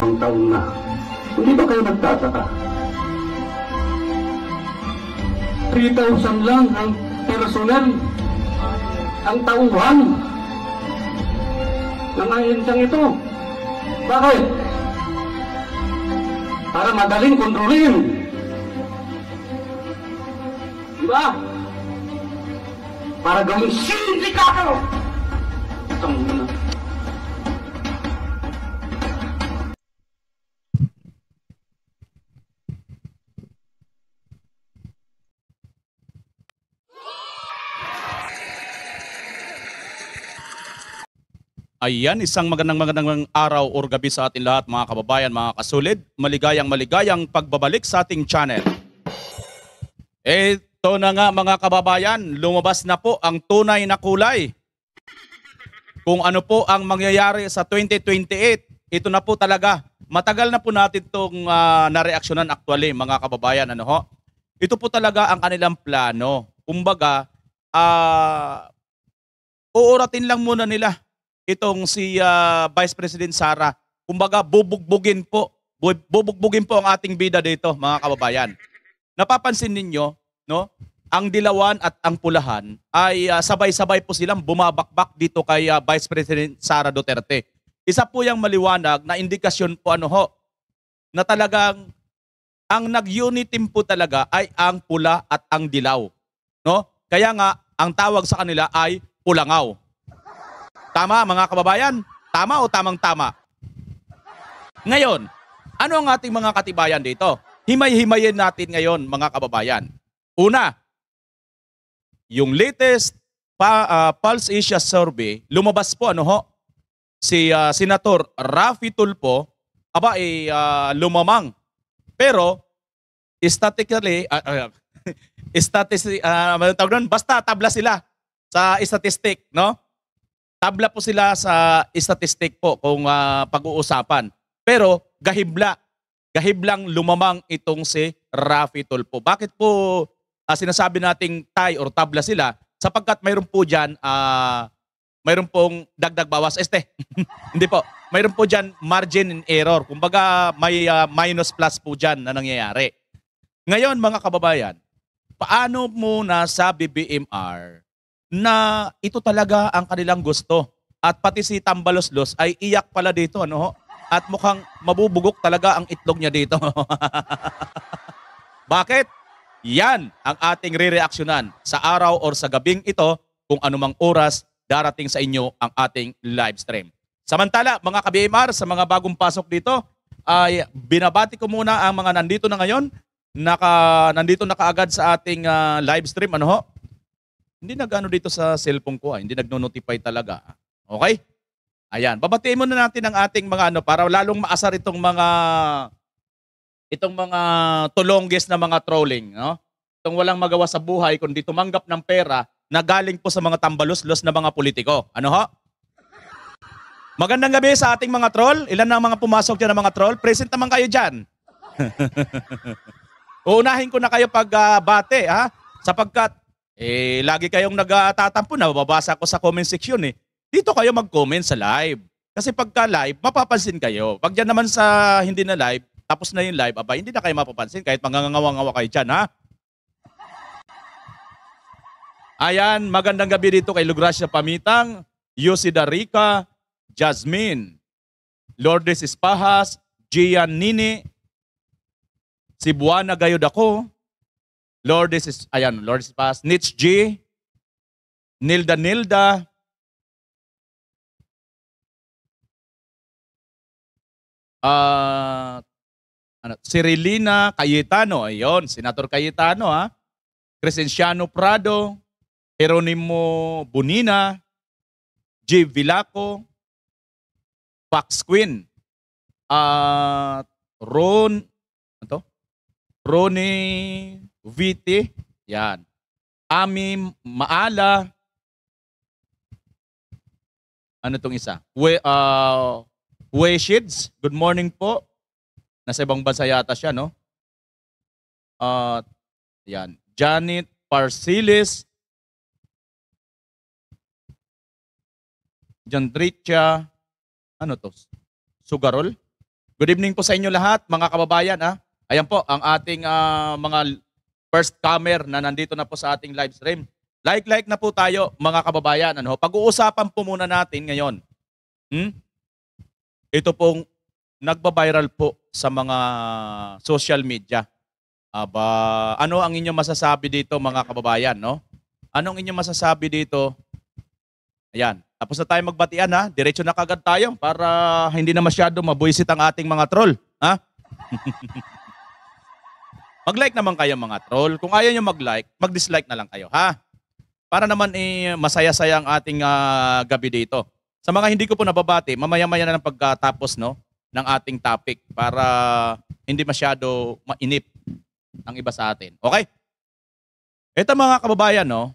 Ang taon na. Hindi ba kayo nagtataka? 3,000 lang ang personal, ang tauhan ng ahensyang ito. Bakit? Para madaling kontrolin. Diba? Para gawing sindikato. Itong Ayan, isang magandang magandang araw or gabi sa atin lahat mga kababayan, mga kasulid. Maligayang maligayang pagbabalik sa ating channel. Ito na nga mga kababayan, lumabas na po ang tunay na kulay. Kung ano po ang mangyayari sa 2028, ito na po talaga. Matagal na po natin itong uh, nareaksyonan actually mga kababayan. Ano ho? Ito po talaga ang kanilang plano. Kumbaga, uh, uuratin lang muna nila itong si uh, Vice President Sara. Kumbaga bubugbugin po, bubugbugin po ang ating bida dito mga kababayan. Napapansin ninyo, no? ang Dilawan at ang Pulahan ay uh, sabay-sabay po silang bumabakbak dito kay uh, Vice President Sara Duterte. Isa po yung maliwanag na indikasyon po ano ho, na talagang ang nag-unity po talaga ay ang pula at ang dilaw. No? Kaya nga, ang tawag sa kanila ay pulangaw. Tama mga kababayan? Tama o tamang-tama? Ngayon, ano ang ating mga katibayan dito? Himay-himayin natin ngayon mga kababayan. Una, yung latest pa, uh, Pulse Asia survey, lumabas po ano ho, si uh, Senator Rafi Tulpo, aba ay eh, uh, lumamang. Pero, statistically, uh, uh, statistic, uh, basta tabla sila sa statistic, no? Tabla po sila sa statistic po kung uh, pag-uusapan. Pero gahibla, gahiblang lumamang itong si Rafi Tulpo. Bakit po uh, sinasabi nating tie or tabla sila? Sapagkat mayroon po dyan, uh, mayroon pong dagdag bawas. Este, hindi po. Mayroon po dyan margin in error. Kumbaga may uh, minus plus po dyan na nangyayari. Ngayon mga kababayan, paano muna sa BBMR na ito talaga ang kanilang gusto. At pati si Tambaloslos ay iyak pala dito, ano? At mukhang mabubugok talaga ang itlog niya dito. Bakit? Yan ang ating rereaksyonan sa araw or sa gabing ito kung anumang oras darating sa inyo ang ating live stream. Samantala, mga ka-BMR, sa mga bagong pasok dito, ay binabati ko muna ang mga nandito na ngayon, naka, nandito na kaagad sa ating uh, live stream. Ano ho? Hindi nag-ano dito sa cellphone ko, ha? Ah. hindi nagno-notify talaga. Ha? Ah. Okay? Ayan, babatiin muna natin ang ating mga ano para lalong maasar itong mga itong mga tulongges na mga trolling, no? Itong walang magawa sa buhay kundi tumanggap ng pera na galing po sa mga tambalos-los na mga politiko. Ano ho? Magandang gabi sa ating mga troll. Ilan na mga pumasok dyan ng mga troll? Present naman kayo dyan. Uunahin ko na kayo pag uh, bate, ha? Sapagkat eh, lagi kayong nagtatampo na, babasa ko sa comment section eh. Dito kayo mag-comment sa live. Kasi pagka live, mapapansin kayo. Pag dyan naman sa hindi na live, tapos na yung live, aba, hindi na kayo mapapansin kahit mangangawa-ngawa kayo dyan, ha? Ayan, magandang gabi dito kay Lugracia Pamitang, Yosida Rica, Jasmine, Lourdes Espahas, Gian Nini, Cebuana Gayod ako, Lord, this is, ayan, Lourdes is past. Nitz G. Nilda Nilda. Uh, ano, Cirilina Cayetano. Ayun, Senator Cayetano ha. Ah. Crescenciano Prado. Jeronimo Bunina. J. Vilaco. Fox Queen. At uh, Ron, ano to? Ronnie Viti, yan. Amim, Maala, ano tong isa? We, uh, Weshids, good morning po. Nasa ibang bansa yata siya, no? Uh, yan. Janet Parsilis, Jandricha, ano to? Sugarol? Good evening po sa inyo lahat, mga kababayan. Ha? Ayan po, ang ating uh, mga first comer na nandito na po sa ating live stream. Like-like na po tayo mga kababayan. Ano? Pag-uusapan po muna natin ngayon. Hmm? Ito pong nagba-viral po sa mga social media. Aba, ano ang inyong masasabi dito mga kababayan, no? Anong inyong masasabi dito? Ayan. Tapos na tayo magbatian ha. Diretso na kagad tayo para hindi na masyado mabuisit ang ating mga troll. Ha? Mag-like naman kayo mga troll. Kung ayaw nyo mag-like, mag-dislike na lang kayo, ha? Para naman eh, masaya-saya ang ating uh, gabi dito. Sa mga hindi ko po nababati, mamaya-maya na lang pagkatapos no, ng ating topic para hindi masyado mainip ang iba sa atin. Okay? Ito mga kababayan, no,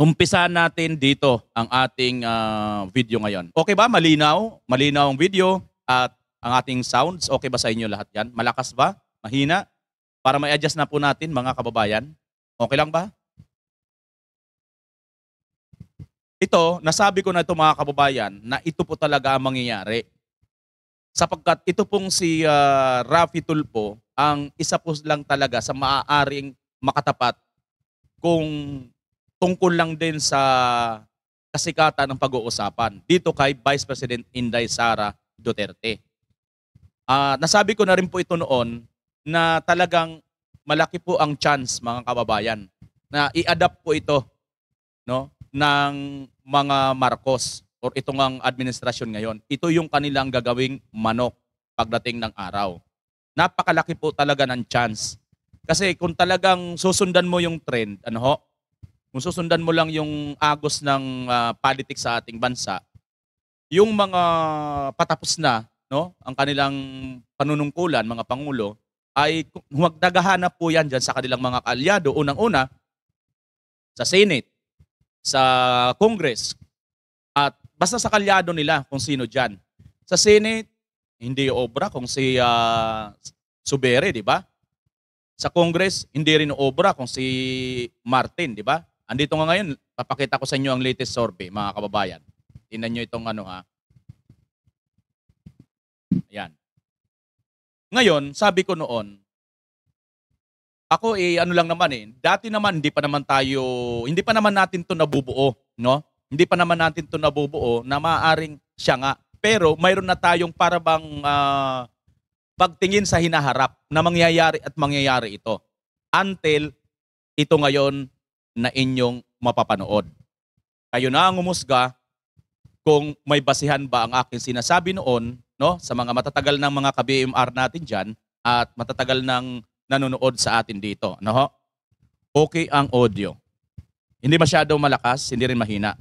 umpisa natin dito ang ating uh, video ngayon. Okay ba? Malinaw? Malinaw ang video at ang ating sounds. Okay ba sa inyo lahat yan? Malakas ba? Mahina? para may adjust na po natin mga kababayan. Okay lang ba? Ito, nasabi ko na ito mga kababayan na ito po talaga ang mangyayari. Sapagkat ito pong si uh, Rafi Tulpo ang isa po lang talaga sa maaaring makatapat kung tungkol lang din sa kasikatan ng pag-uusapan dito kay Vice President Inday Sara Duterte. Uh, nasabi ko na rin po ito noon na talagang malaki po ang chance mga kababayan na i-adapt po ito no ng mga Marcos or itong ang administrasyon ngayon. Ito yung kanilang gagawing manok pagdating ng araw. Napakalaki po talaga ng chance. Kasi kung talagang susundan mo yung trend, ano ho, kung susundan mo lang yung agos ng uh, politics sa ating bansa, yung mga patapos na, no, ang kanilang panunungkulan, mga pangulo, ay na po yan dyan sa kanilang mga kaalyado. Unang-una, sa Senate, sa Congress, at basta sa kalyado nila kung sino dyan. Sa Senate, hindi obra kung si uh, Subere, di ba? Sa Congress, hindi rin obra kung si Martin, di ba? Andito nga ngayon, papakita ko sa inyo ang latest survey, mga kababayan. Tingnan nyo itong ano ha. Ayan. Ngayon, sabi ko noon, ako eh ano lang naman eh, dati naman hindi pa naman tayo, hindi pa naman natin 'to nabubuo, no? Hindi pa naman natin 'to nabubuo na maaaring siya nga. Pero mayroon na tayong para bang uh, pagtingin sa hinaharap na mangyayari at mangyayari ito until ito ngayon na inyong mapapanood. Kayo na ang umusga kung may basihan ba ang aking sinasabi noon no? Sa mga matatagal ng mga ka-BMR natin diyan at matatagal ng nanonood sa atin dito, no Okay ang audio. Hindi masyado malakas, hindi rin mahina.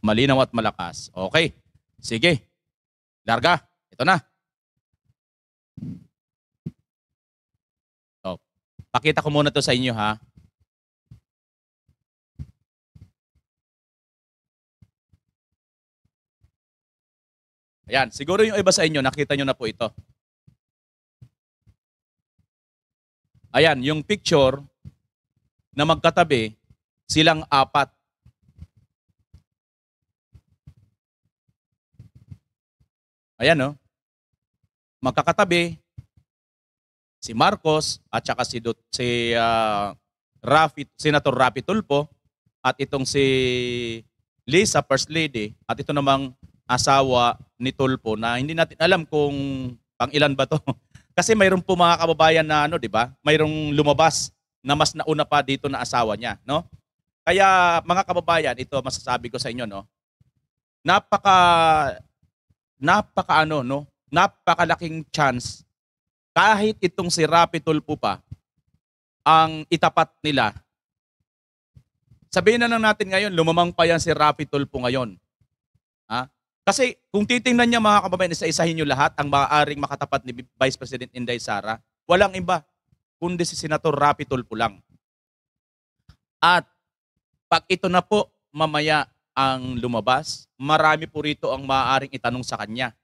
Malinaw at malakas. Okay. Sige. Larga. Ito na. So, oh. pakita ko muna to sa inyo ha. Ayan, siguro yung iba sa inyo, nakita nyo na po ito. Ayan, yung picture na magkatabi, silang apat. Ayan, no? Oh. Magkakatabi, si Marcos at saka si, Dut, si uh, Rafi, Senator Rafi Tulpo at itong si Lisa, First Lady, at ito namang asawa ni Tulpo na hindi natin alam kung pang ilan ba to. Kasi mayroon po mga kababayan na ano, 'di ba? Mayroong lumabas na mas nauna pa dito na asawa niya, no? Kaya mga kababayan, ito masasabi ko sa inyo, no? Napaka napaka ano, no? Napakalaking chance kahit itong si Rapi Tulpo pa ang itapat nila Sabihin na lang natin ngayon, lumamang pa yan si Rapi Tulpo ngayon. Ha? Kasi kung titingnan niya mga kababayan, isa-isahin niyo lahat ang maaaring makatapat ni Vice President Inday Sara, walang iba kundi si Senator Rapi Tulpo lang. At pag ito na po mamaya ang lumabas, marami po rito ang maaaring itanong sa kanya.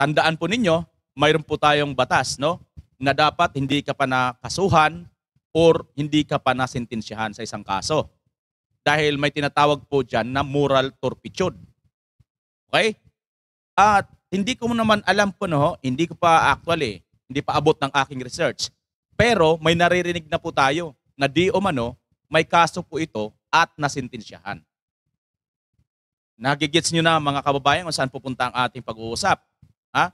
Tandaan po ninyo, mayroon po tayong batas no na dapat hindi ka pa nakasuhan or hindi ka pa nasentensyahan sa isang kaso. Dahil may tinatawag po dyan na moral turpitude Okay? At hindi ko naman alam po no, hindi ko pa actually, hindi pa abot ng aking research. Pero may naririnig na po tayo na di o mano, may kaso po ito at nasintensyahan. Nagigits nyo na mga kababayan kung saan pupunta ang ating pag-uusap. Ha?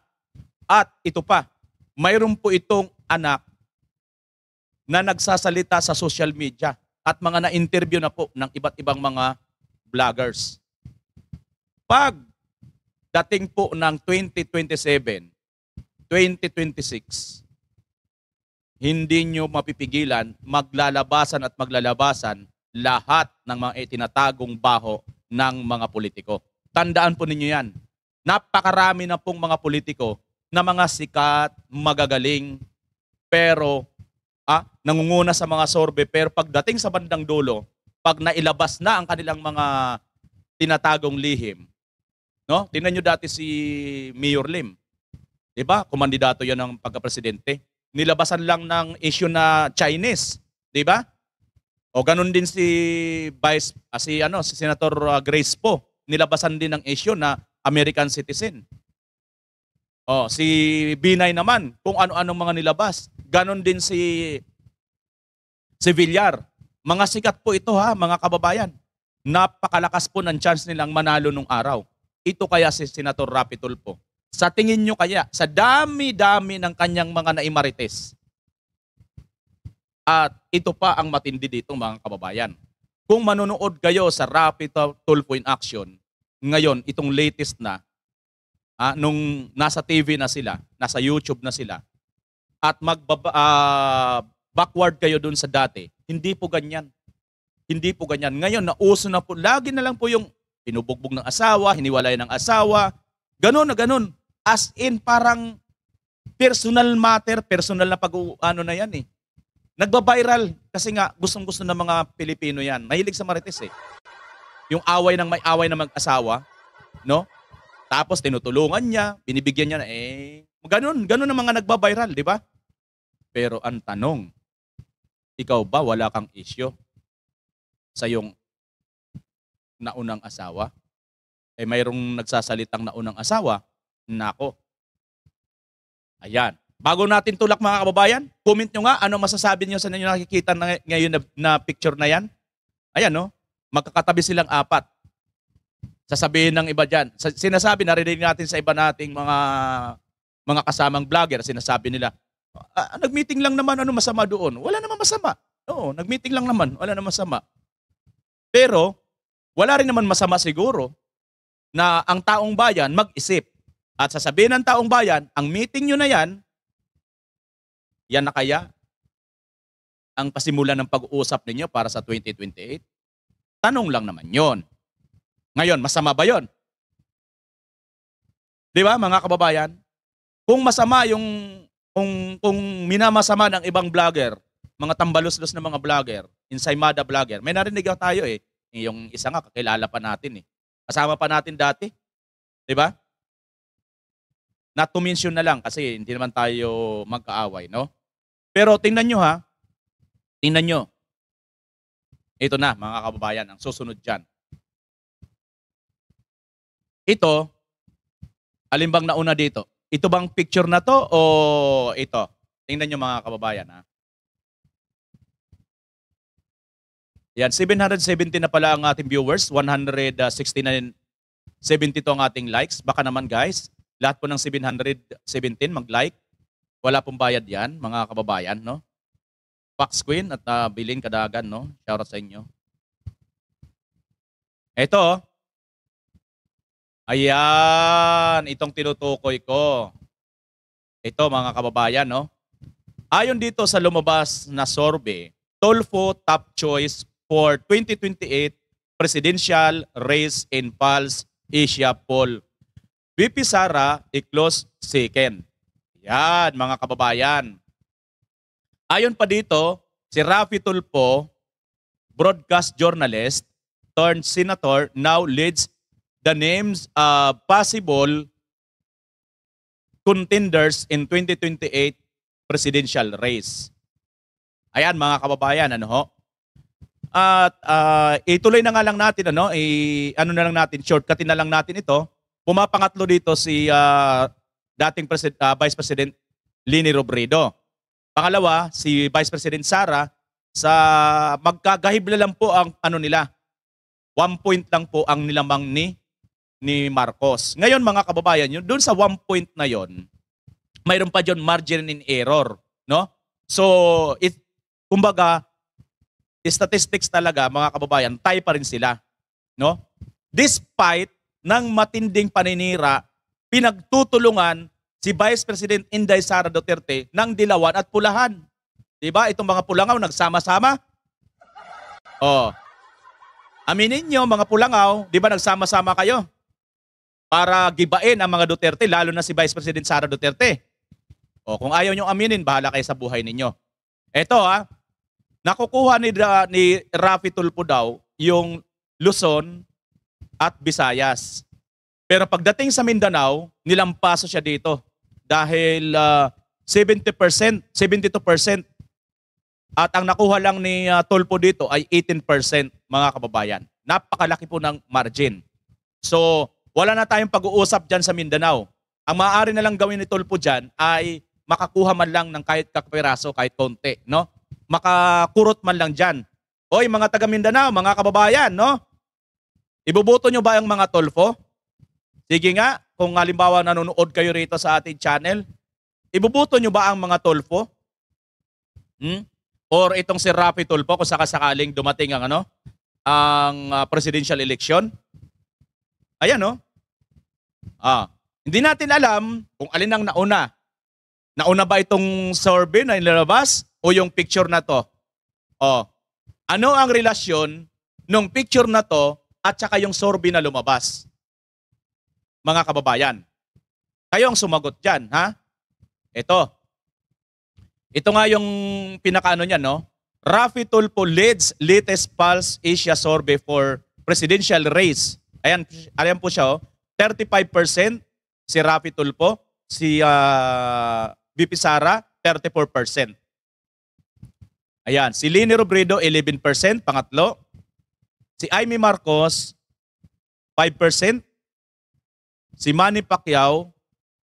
At ito pa, mayroon po itong anak na nagsasalita sa social media at mga na-interview na po ng iba't ibang mga vloggers. Pag dating po ng 2027, 2026, hindi nyo mapipigilan, maglalabasan at maglalabasan lahat ng mga itinatagong baho ng mga politiko. Tandaan po ninyo yan. Napakarami na pong mga politiko na mga sikat, magagaling, pero ah, nangunguna sa mga sorbe, pero pagdating sa bandang dulo, pag nailabas na ang kanilang mga tinatagong lihim, No? Tingnan nyo dati si Mayor Lim. 'Di ba? Kumandidato 'yan ng pagka-presidente. Nilabasan lang ng issue na Chinese, 'di ba? O ganun din si Vice uh, si ano si Senator ah, Grace po, nilabasan din ng issue na American citizen. Oh, si Binay naman, kung ano-anong mga nilabas. Ganon din si si Villar. Mga sikat po ito ha, mga kababayan. Napakalakas po ng chance nilang manalo nung araw. Ito kaya si Senator Rapi Tulfo. Sa tingin nyo kaya, sa dami-dami ng kanyang mga naimarites, at ito pa ang matindi dito mga kababayan. Kung manonood kayo sa Rapid Tulfo in Action, ngayon, itong latest na, ah, nung nasa TV na sila, nasa YouTube na sila, at magbaba, ah, backward kayo dun sa dati, hindi po ganyan. Hindi po ganyan. Ngayon, nauso na po, lagi na lang po yung Pinubugbog ng asawa, hiniwalay ng asawa, ganun na ganun. As in, parang personal matter, personal na pag ano na yan eh. Nagba-viral kasi nga gustong gusto ng mga Pilipino yan. Mahilig sa marites eh. Yung away ng may away na mag-asawa, no? Tapos tinutulungan niya, binibigyan niya na eh. Ganun, ganun ang mga nagba-viral, di ba? Pero ang tanong, ikaw ba wala kang isyo sa iyong naunang asawa? Eh mayroong nagsasalitang naunang asawa, nako. Ayan. Bago natin tulak mga kababayan, comment nyo nga ano masasabi nyo sa ninyo nakikita na, ngayon na, na picture na yan. Ayan no, magkakatabi silang apat. Sasabihin ng iba dyan. Sa, sinasabi, narinig natin sa iba nating mga mga kasamang vlogger, sinasabi nila, ah, ah, nag-meeting lang naman, ano masama doon? Wala naman masama. Oo, nag-meeting lang naman, wala naman masama. Pero, wala rin naman masama siguro na ang taong bayan mag-isip at sasabihin ng taong bayan, ang meeting nyo na yan, yan na kaya ang pasimula ng pag-uusap ninyo para sa 2028? Tanong lang naman yon. Ngayon, masama ba yon? Di ba mga kababayan? Kung masama yung kung kung minamasama ng ibang vlogger, mga tambalos-los na mga vlogger, insaymada vlogger. May narinig tayo eh. Yung isa nga, kakilala pa natin eh. Kasama pa natin dati. Di ba? Not to mention na lang kasi hindi naman tayo magkaaway, no? Pero tingnan nyo ha, tingnan nyo. Ito na, mga kababayan, ang susunod dyan. Ito, alimbang bang nauna dito? Ito bang picture na to o ito? Tingnan nyo mga kababayan ha. Yan, 770 na pala ang ating viewers, 160 to ang ating likes. Baka naman guys, lahat po ng 717 mag-like. Wala pong bayad yan, mga kababayan, no? Fox Queen at uh, ah, Bilin Kadagan, no? Shoutout sa inyo. Ito, oh. ayan, itong tinutukoy ko. Ito, mga kababayan, no? Ayon dito sa lumabas na survey, Tolfo Top Choice for 2028 Presidential Race in Pulse Asia Poll. VP Sara, i-close second. Yan, mga kababayan. Ayon pa dito, si Rafi Tulpo, broadcast journalist, turned senator, now leads the names uh, possible contenders in 2028 presidential race. Ayan mga kababayan, ano ho? At uh, ituloy na nga lang natin, ano, i, ano na lang natin, shortcutin na lang natin ito. Pumapangatlo dito si uh, dating Presid- uh, Vice President Lini Robredo. Pangalawa, si Vice President Sara sa magkagahibla lang po ang ano nila. One point lang po ang nilamang ni ni Marcos. Ngayon mga kababayan, yun doon sa one point na yon, mayroon pa diyon margin in error, no? So, it kumbaga statistics talaga, mga kababayan, tie pa rin sila. No? Despite ng matinding paninira, pinagtutulungan si Vice President Inday Sara Duterte ng Dilawan at Pulahan. 'Di ba? Itong mga pulangaw nagsama-sama. Oh. Aminin niyo mga pulangaw, 'di ba nagsama-sama kayo? Para gibain ang mga Duterte lalo na si Vice President Sara Duterte. Oh, kung ayaw niyo aminin, bahala kayo sa buhay ninyo. Ito ha, ah. Nakukuha ni, uh, ni Rafi Tulpo daw yung Luzon at Visayas. Pero pagdating sa Mindanao, nilampaso siya dito dahil uh, 70%, 72%. At ang nakuha lang ni uh, Tulpo dito ay 18% mga kababayan. Napakalaki po ng margin. So, wala na tayong pag-uusap dyan sa Mindanao. Ang maaari na lang gawin ni Tulpo dyan ay makakuha man lang ng kahit kakpiraso, kahit konti. No? makakurot man lang dyan. Hoy mga taga Mindanao, mga kababayan, no? Iboboto nyo ba ang mga tolfo? Sige nga, kung halimbawa nanonood kayo rito sa ating channel, iboboto nyo ba ang mga tolfo? Hmm? Or itong si Rafi Tolfo kung sakasakaling dumating ang ano, ang uh, presidential election? Ayan, no? Ah, hindi natin alam kung alin ang nauna. Nauna ba itong sorbin na inilabas o yung picture na to. Oh, ano ang relasyon ng picture na to at saka yung sorbi na lumabas? Mga kababayan, kayo ang sumagot dyan, ha? Ito. Ito nga yung pinakaano niyan, no? Rafi Tulfo leads latest Pulse Asia survey for presidential race. Ayan, ayan po siya, oh. 35% si Rafi Tulfo, si uh, ah, VP Sara, 34%. Ayan, si Lini Robredo, 11%, pangatlo. Si Amy Marcos, 5%. Si Manny Pacquiao,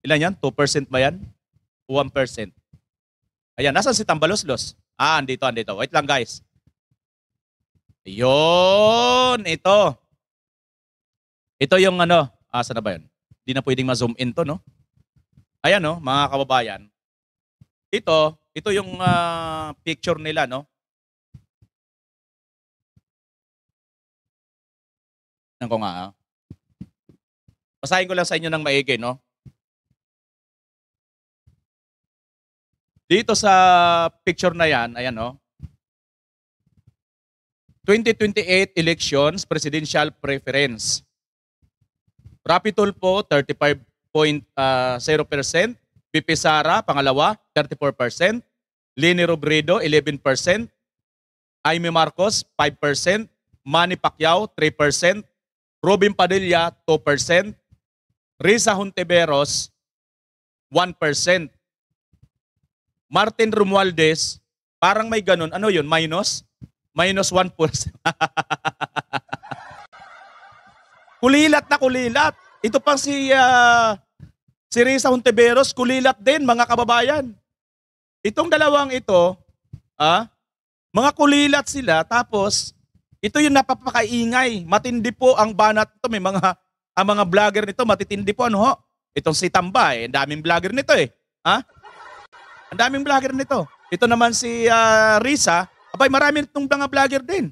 ilan yan? 2% ba yan? 1%. Ayan, nasan si Tambaloslos? Ah, andito, andito. Wait lang guys. Yun, ito. Ito yung ano, ah, saan na ba yun? Hindi na pwedeng ma-zoom in to, no? Ayan, no, mga kababayan. Ito, ito yung uh, picture nila, no? Nang ko nga, ah. Basahin ko lang sa inyo ng maigi, no? Dito sa picture na yan, ayan, no? 2028 elections, presidential preference. Rapi Tulpo, 35.0%. Uh, Pipisara, pangalawa, 34%. Lini Robredo, 11%. Aimee Marcos, 5%. Manny Pacquiao, 3%. Robin Padilla, 2%. Risa Hunteberos, 1%. Martin Romualdez, parang may ganun. Ano yun? Minus? Minus 1%. kulilat na kulilat. Ito pang si uh, Si Risa Hontiveros, kulilat din mga kababayan. Itong dalawang ito, ah, mga kulilat sila, tapos ito yung napapakaingay. Matindi po ang banat ito. May mga, ang mga vlogger nito, matitindi po ano ho. Itong si Tambay, eh, ang daming vlogger nito eh. Ha? Ang daming vlogger nito. Ito naman si uh, Risa, abay marami nitong mga vlogger din.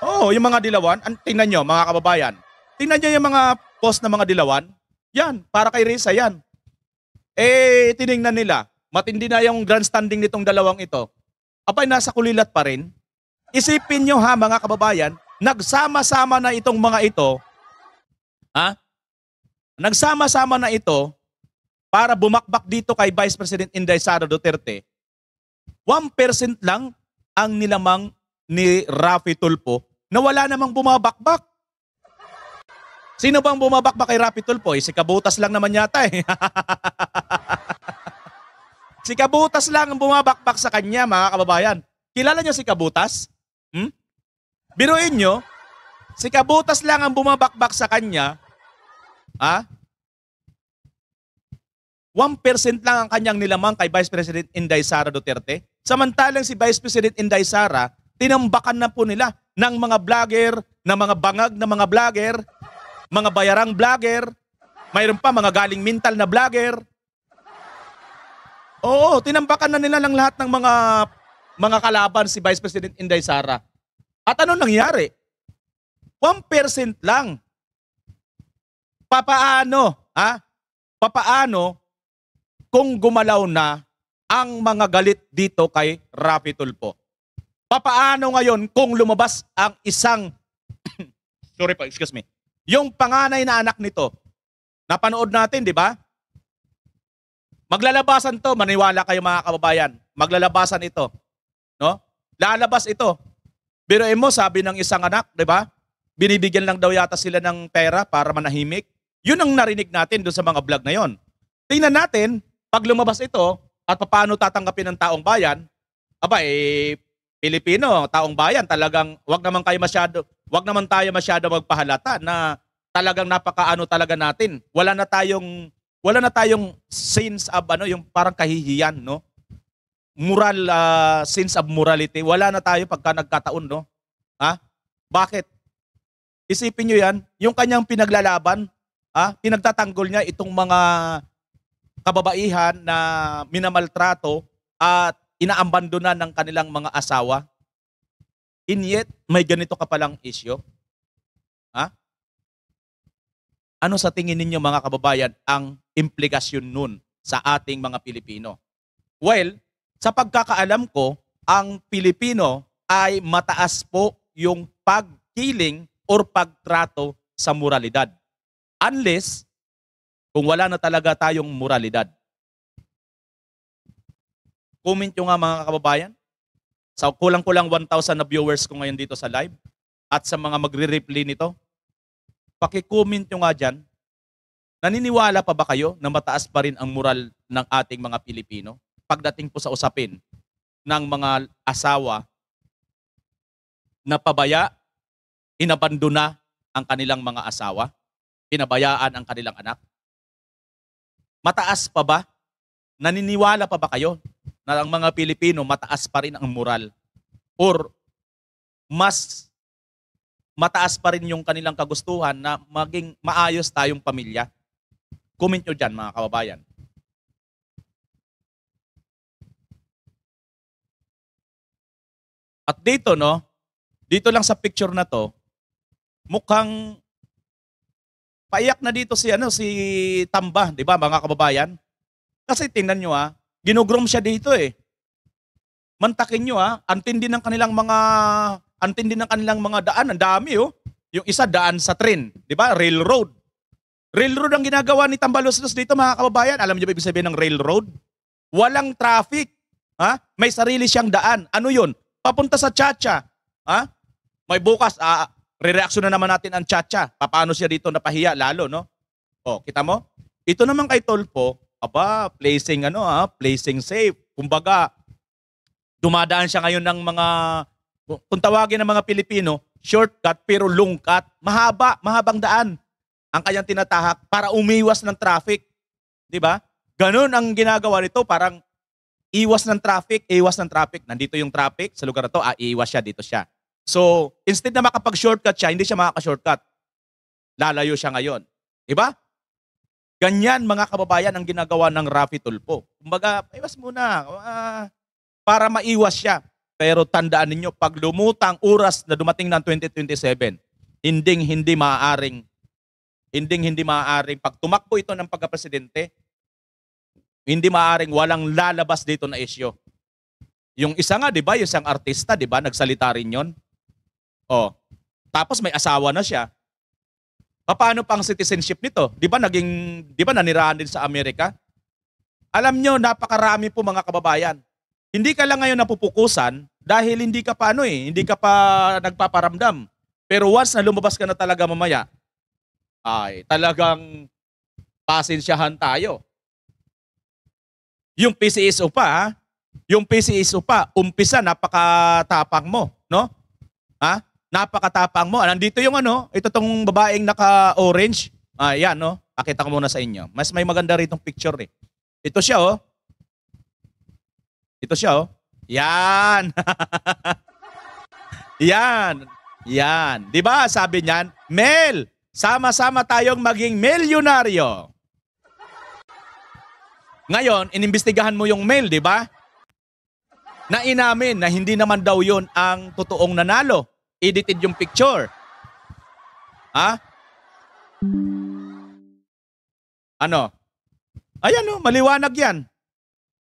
Oo, oh, yung mga dilawan, ang tingnan nyo mga kababayan. Tingnan nyo yung mga post ng mga dilawan. Yan, para kay Risa yan. Eh, tiningnan nila, matindi na yung grandstanding nitong dalawang ito. Apay, nasa kulilat pa rin. Isipin nyo ha, mga kababayan, nagsama-sama na itong mga ito, ha? Nagsama-sama na ito para bumakbak dito kay Vice President Inday Sara Duterte. 1% lang ang nilamang ni Rafi Tulpo na wala namang bumabakbak. Sino bang bumabakbak kay Rapid Tulpo? Eh, si Kabutas lang naman yata eh. si Kabutas lang ang bumabakbak sa kanya, mga kababayan. Kilala niyo si Kabutas? Hmm? Biruin nyo, si Kabutas lang ang bumabakbak sa kanya. Ha? 1% lang ang kanyang nilamang kay Vice President Inday Sara Duterte. Samantalang si Vice President Inday Sara, tinambakan na po nila ng mga vlogger, ng mga bangag na mga vlogger, mga bayarang vlogger, mayroon pa mga galing mental na vlogger. Oo, tinambakan na nila lang lahat ng mga mga kalaban si Vice President Inday Sara. At ano nangyari? 1% lang. Papaano, ha? Papaano kung gumalaw na ang mga galit dito kay Rafi Tulpo? Papaano ngayon kung lumabas ang isang sorry po, excuse me. Yung panganay na anak nito, napanood natin, di ba? Maglalabasan to, maniwala kayo mga kababayan. Maglalabasan ito. No? Lalabas ito. Pero mo, sabi ng isang anak, di ba? Binibigyan lang daw yata sila ng pera para manahimik. Yun ang narinig natin doon sa mga vlog na yon. Tingnan natin, pag lumabas ito, at paano tatanggapin ng taong bayan, aba eh, Pilipino, taong bayan, talagang wag naman kayo masyado, wag naman tayo masyado magpahalata na talagang napakaano talaga natin. Wala na tayong wala na tayong sense of ano, yung parang kahihiyan, no? Moral uh, sense of morality. Wala na tayo pagka nagkataon, no? Ha? Bakit? Isipin niyo 'yan, yung kanyang pinaglalaban, ha? Pinagtatanggol niya itong mga kababaihan na minamaltrato at inaabandona ng kanilang mga asawa, and yet may ganito ka palang isyo? Ha? Ano sa tingin ninyo mga kababayan ang implikasyon nun sa ating mga Pilipino? Well, sa pagkakaalam ko, ang Pilipino ay mataas po yung pagkiling or pagtrato sa moralidad. Unless, kung wala na talaga tayong moralidad. Comment nyo nga mga kababayan. Sa so, kulang-kulang 1,000 na viewers ko ngayon dito sa live at sa mga magre-replay nito, paki-comment nyo nga dyan, naniniwala pa ba kayo na mataas pa rin ang moral ng ating mga Pilipino pagdating po sa usapin ng mga asawa na pabaya, inabandona ang kanilang mga asawa, pinabayaan ang kanilang anak? Mataas pa ba? Naniniwala pa ba kayo na ang mga Pilipino mataas pa rin ang moral or mas mataas pa rin yung kanilang kagustuhan na maging maayos tayong pamilya. Comment nyo dyan mga kababayan. At dito no, dito lang sa picture na to, mukhang paiyak na dito si ano si Tamba, 'di ba mga kababayan? Kasi tingnan niyo ah, Ginugrom siya dito eh. Mantakin nyo ha, antindi ng kanilang mga, antindi ng kanilang mga daan, ang dami oh. Yung isa daan sa train, di ba? Railroad. Railroad ang ginagawa ni Tambaloslos dito mga kababayan. Alam niyo ba ibig sabihin ng railroad? Walang traffic. Ha? May sarili siyang daan. Ano yun? Papunta sa Chacha. Ha? May bukas, ah, re-reaction na naman natin ang Chacha. Paano siya dito napahiya lalo, no? O, oh, kita mo? Ito naman kay Tolpo, aba, placing ano ha, ah, placing safe. Kumbaga, dumadaan siya ngayon ng mga, kung tawagin ng mga Pilipino, shortcut pero lungkat. Mahaba, mahabang daan ang kanyang tinatahak para umiwas ng traffic. Di ba? Ganun ang ginagawa nito, parang iwas ng traffic, iwas ng traffic. Nandito yung traffic sa lugar na to, ah, iiwas siya, dito siya. So, instead na makapag-shortcut siya, hindi siya makaka-shortcut. Lalayo siya ngayon. Di ba? Ganyan mga kababayan ang ginagawa ng Rafi Tulpo. Kumbaga, iwas muna uh, para maiwas siya. Pero tandaan ninyo, pag lumutang oras na dumating ng 2027, hinding hindi maaaring hinding hindi maaaring pag tumakbo ito ng pagkapresidente, hindi maaaring walang lalabas dito na isyo. Yung isa nga, di ba, yung isang artista, di ba, nagsalita rin yon. Oh, tapos may asawa na siya. Paano pang citizenship nito? Di ba naging, di ba nanirahan din sa Amerika? Alam nyo, napakarami po mga kababayan. Hindi ka lang ngayon napupukusan dahil hindi ka pa ano eh, hindi ka pa nagpaparamdam. Pero once na lumabas ka na talaga mamaya, ay talagang pasensyahan tayo. Yung PCSO pa, ha? yung PCSO pa, umpisa napakatapang mo, no? Ha? Napakatapang mo. Nandito yung ano, ito tong babaeng naka-orange. Ah, yan, no? Pakita ko muna sa inyo. Mas may maganda rito picture eh. Ito siya, oh. Ito siya, oh. Yan. yan. Yan. Di ba sabi niyan, Mel, sama-sama tayong maging milyonaryo. Ngayon, inimbestigahan mo yung mail, di ba? Na inamin na hindi naman daw yon ang totoong nanalo edited yung picture. Ha? Ano? Ayan no, maliwanag yan.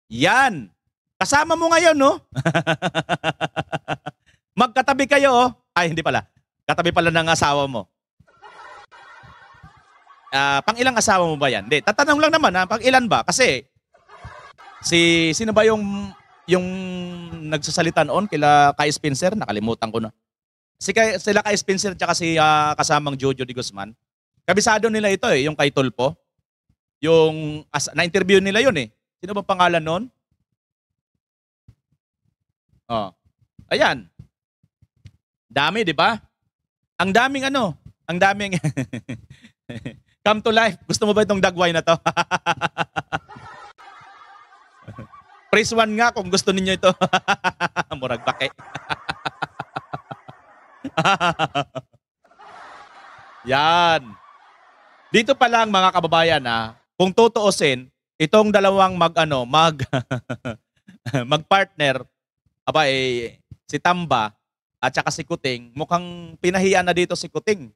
Yan. Kasama mo ngayon no. Magkatabi kayo oh. Ay, hindi pala. Katabi pala ng asawa mo. Uh, pang ilang asawa mo ba yan? Hindi, tatanong lang naman ha, pang ilan ba? Kasi si sino ba yung yung nagsasalitan on kila Kai Spencer? Nakalimutan ko na si kay, sila kay Spencer at si uh, kasamang Jojo de Guzman, kabisado nila ito eh, yung kay Tulpo. Yung, as, na-interview nila yun eh. Sino bang pangalan nun? Oh. Ayan. Dami, di ba? Ang daming ano, ang daming come to life. Gusto mo ba itong dagway na to? Praise one nga kung gusto ninyo ito. Murag baki. Yan. Dito pa lang mga kababayan ha, ah, kung tutuusin, itong dalawang mag ano, mag magpartner aba eh si Tamba at saka si Kuting, mukhang pinahiya na dito si Kuting.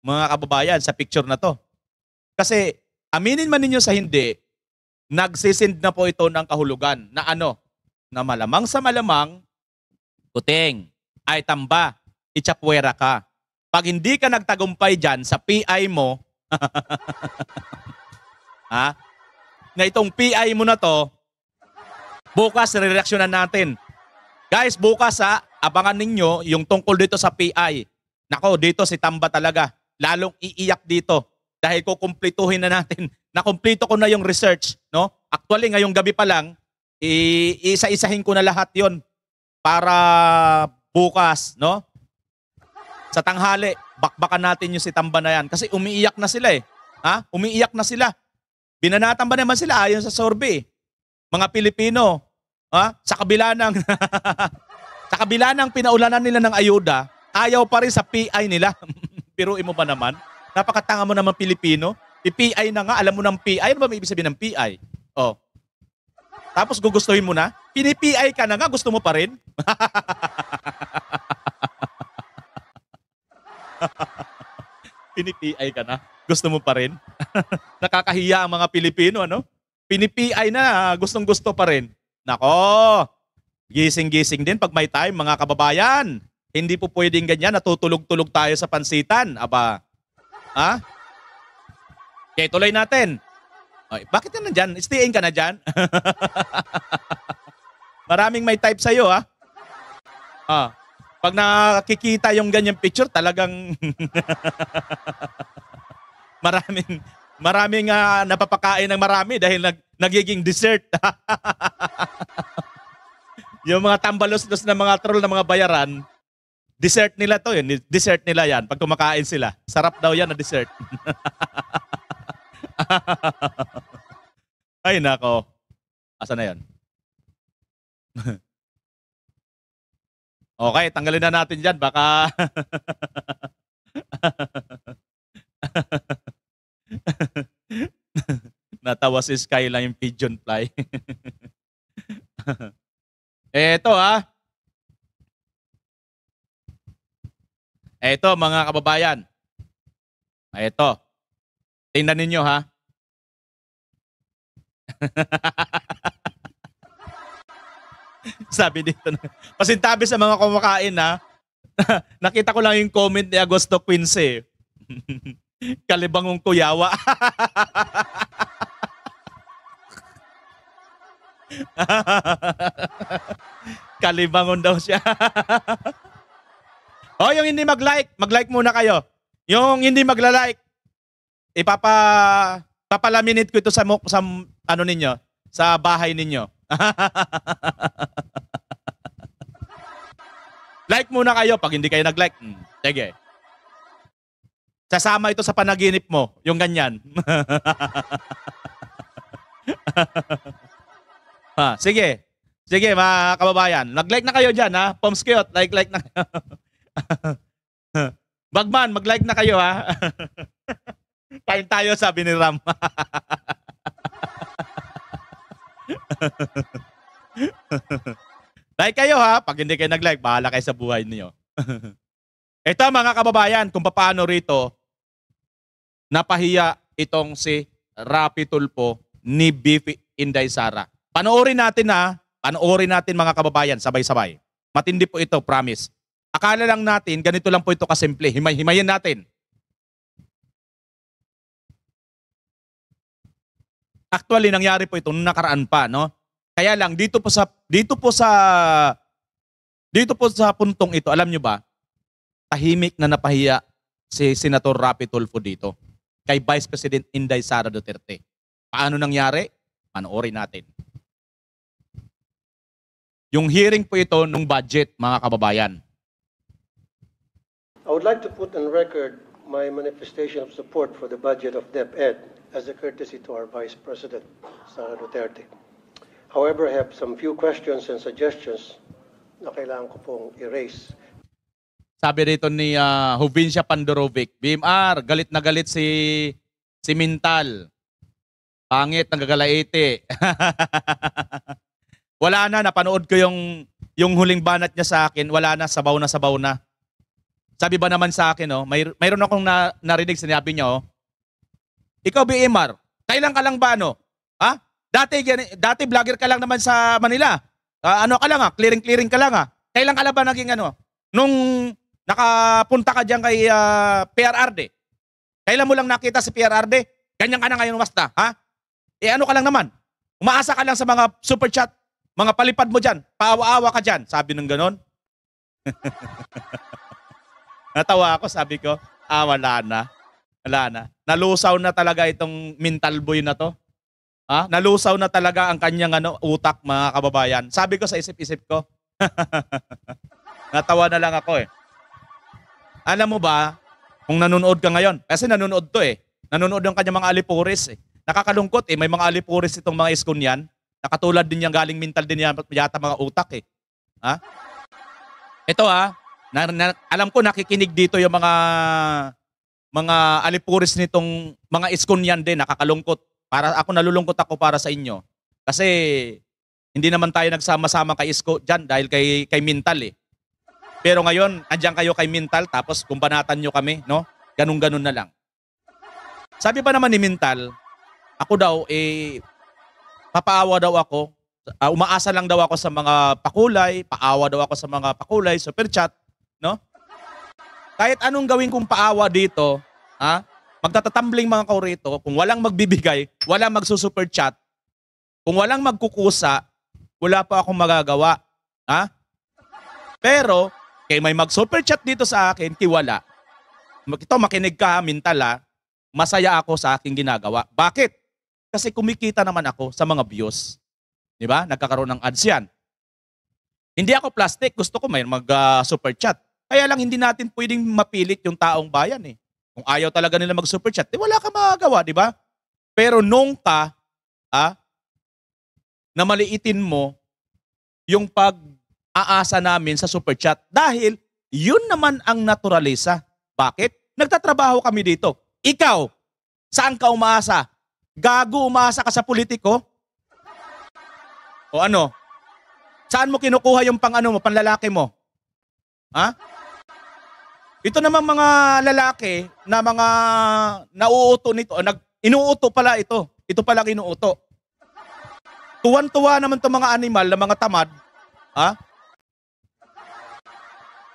Mga kababayan sa picture na to. Kasi aminin man ninyo sa hindi, nagsisind na po ito ng kahulugan na ano? Na malamang sa malamang, Kuting, ay tamba itsapuera ka. Pag hindi ka nagtagumpay dyan sa PI mo, ha? Na itong PI mo na to, bukas rereaksyonan natin. Guys, bukas ha, abangan ninyo yung tungkol dito sa PI. Nako, dito si Tamba talaga. Lalong iiyak dito dahil kukumplituhin na natin. Nakumplito ko na yung research, no? Actually, ngayong gabi pa lang, iisa-isahin ko na lahat yon para bukas, no? Sa tanghali, bakbakan natin yung si Tamba na yan. Kasi umiiyak na sila eh. Ha? Umiiyak na sila. Binanatan ba naman sila ayon sa survey? Eh. Mga Pilipino, ha? sa kabila ng sa kabila ng pinaulanan nila ng ayuda, ayaw pa rin sa PI nila. Piruin mo ba naman? Napakatanga mo naman Pilipino. PI na nga, alam mo ng PI. Ano ba may ibig sabihin ng PI? Oh. Tapos gugustuhin mo na? Pini-PI ka na nga, gusto mo pa rin? pinipi-PI ka na? Gusto mo pa rin? Nakakahiya ang mga Pilipino, ano? pinipi na, gustong-gusto pa rin. Nako, gising-gising din pag may time, mga kababayan. Hindi po pwedeng ganyan, natutulog-tulog tayo sa pansitan. Aba, ha? Okay, tuloy natin. Ay, bakit ka nandyan? Stayin ka na dyan? Maraming may type sa'yo, ha? Ah, pag nakikita yung ganyang picture, talagang maraming maraming uh, napapakain ng marami dahil nag, nagiging dessert. yung mga tambalos-los ng mga troll ng mga bayaran, dessert nila to yun. Eh. Dessert nila yan pag kumakain sila. Sarap daw yan na dessert. Ay nako. Asa na yan? Okay, tanggalin na natin dyan. Baka... Natawa si Skyline Pigeon Fly. Eto ha. Ah. Eto mga kababayan. Eto. Tingnan ninyo ha. Sabi dito. na. Pasintabi sa mga kumakain ha. Nakita ko lang yung comment ni Agosto Quince. Eh. Kalibangong kuyawa. Kalibangon daw siya. o, oh, yung hindi mag-like, mag-like muna kayo. Yung hindi magla-like, ipapa papalaminate ko ito sa, sa ano ninyo, sa bahay ninyo. like muna kayo pag hindi kayo nag-like. Hmm, sige. Sasama ito sa panaginip mo, yung ganyan. ha, ah, sige. Sige, mga kababayan. Nag-like na kayo dyan, ha? Poms cute, like-like na kayo. Bagman, mag-like na kayo, ha? Kain tayo, sabi ni Ram. like kayo ha, pag hindi kayo nag-like, bahala kayo sa buhay niyo. Ito mga kababayan, kung paano rito, napahiya itong si Rapi Tulpo ni Biffy Inday Sara. Panoorin natin ha, panoorin natin mga kababayan, sabay-sabay. Matindi po ito, promise. Akala lang natin, ganito lang po ito kasimple. Himay-himayin natin. Actually, nangyari po ito nung nakaraan pa, no? Kaya lang, dito po sa, dito po sa, dito po sa puntong ito, alam nyo ba, tahimik na napahiya si Senator Rapi Tulfo dito kay Vice President Inday Sara Duterte. Paano nangyari? Panoorin natin. Yung hearing po ito ng budget, mga kababayan. I would like to put on record my manifestation of support for the budget of DepEd as a courtesy to our Vice President, Sara Duterte. However, I have some few questions and suggestions na kailangan ko pong erase. Sabi rito ni uh, ah, Hovincia Pandorovic, BMR, galit na galit si si Mintal. Pangit, nanggagalaiti. wala na, napanood ko yung, yung huling banat niya sa akin. Wala na, sabaw na, sabaw na. Sabi ba naman sa akin, oh, may, mayroon akong na, narinig, sinabi niya, oh, ikaw, BMR, kailan ka lang ba ano? Ha? Dati, dati vlogger ka lang naman sa Manila. Uh, ano ka lang ha? Ah, Clearing-clearing ka lang ha? Ah. Kailan ka lang ba naging ano? Nung nakapunta ka diyan kay uh, PRRD, kailan mo lang nakita si PRRD? Ganyan ka na ngayon, wasta, ha? Eh ano ka lang naman? Umaasa ka lang sa mga super chat, mga palipad mo diyan, paawa-awa ka diyan, sabi ng ganon. Natawa ako, sabi ko, ah, wala na. Wala na. Nalusaw na talaga itong mental boy na to. Ha? Nalusaw na talaga ang kanyang ano, utak, mga kababayan. Sabi ko sa isip-isip ko. Natawa na lang ako eh. Alam mo ba, kung nanonood ka ngayon, kasi nanonood to eh. Nanonood ng kanyang mga alipuris eh. Nakakalungkot eh, may mga alipuris itong mga iskon yan. Nakatulad din yan, galing mental din yan, yata mga utak eh. Ha? Ito ha, na, na, alam ko nakikinig dito yung mga mga alipuris nitong mga iskon yan din, nakakalungkot. Para ako nalulungkot ako para sa inyo. Kasi hindi naman tayo nagsama-sama kay Isko diyan dahil kay kay Mental eh. Pero ngayon, andiyan kayo kay Mental tapos kumbanatan nyo kami, no? Ganun-ganun na lang. Sabi pa naman ni Mental, ako daw eh papaawa daw ako. Uh, umaasa lang daw ako sa mga pakulay, paawa daw ako sa mga pakulay, super chat kahit anong gawin kong paawa dito, ha? Magtatatumbling mga kaurito, kung walang magbibigay, walang magsusuper chat, kung walang magkukusa, wala pa akong magagawa. Ha? Pero, kay may mag-super chat dito sa akin, kiwala. Ito, makinig ka, mental ha. Masaya ako sa aking ginagawa. Bakit? Kasi kumikita naman ako sa mga views. Di ba? Nagkakaroon ng ads yan. Hindi ako plastic. Gusto ko may mag-super ah, uh, chat. Kaya lang hindi natin pwedeng mapilit yung taong bayan eh. Kung ayaw talaga nila mag-super chat, eh wala ka magagawa, di ba? Pero nung ka, ha, ah, na maliitin mo yung pag-aasa namin sa super chat dahil yun naman ang naturalisa. Bakit? Nagtatrabaho kami dito. Ikaw, saan ka umaasa? Gago umaasa ka sa politiko? O ano? Saan mo kinukuha yung pang ano mo, panlalaki mo? Ha? Ito namang mga lalaki na mga nauuto nito, nag, inuuto pala ito. Ito pala inuuto. Tuwan-tuwa naman 'tong mga animal na mga tamad. Ha?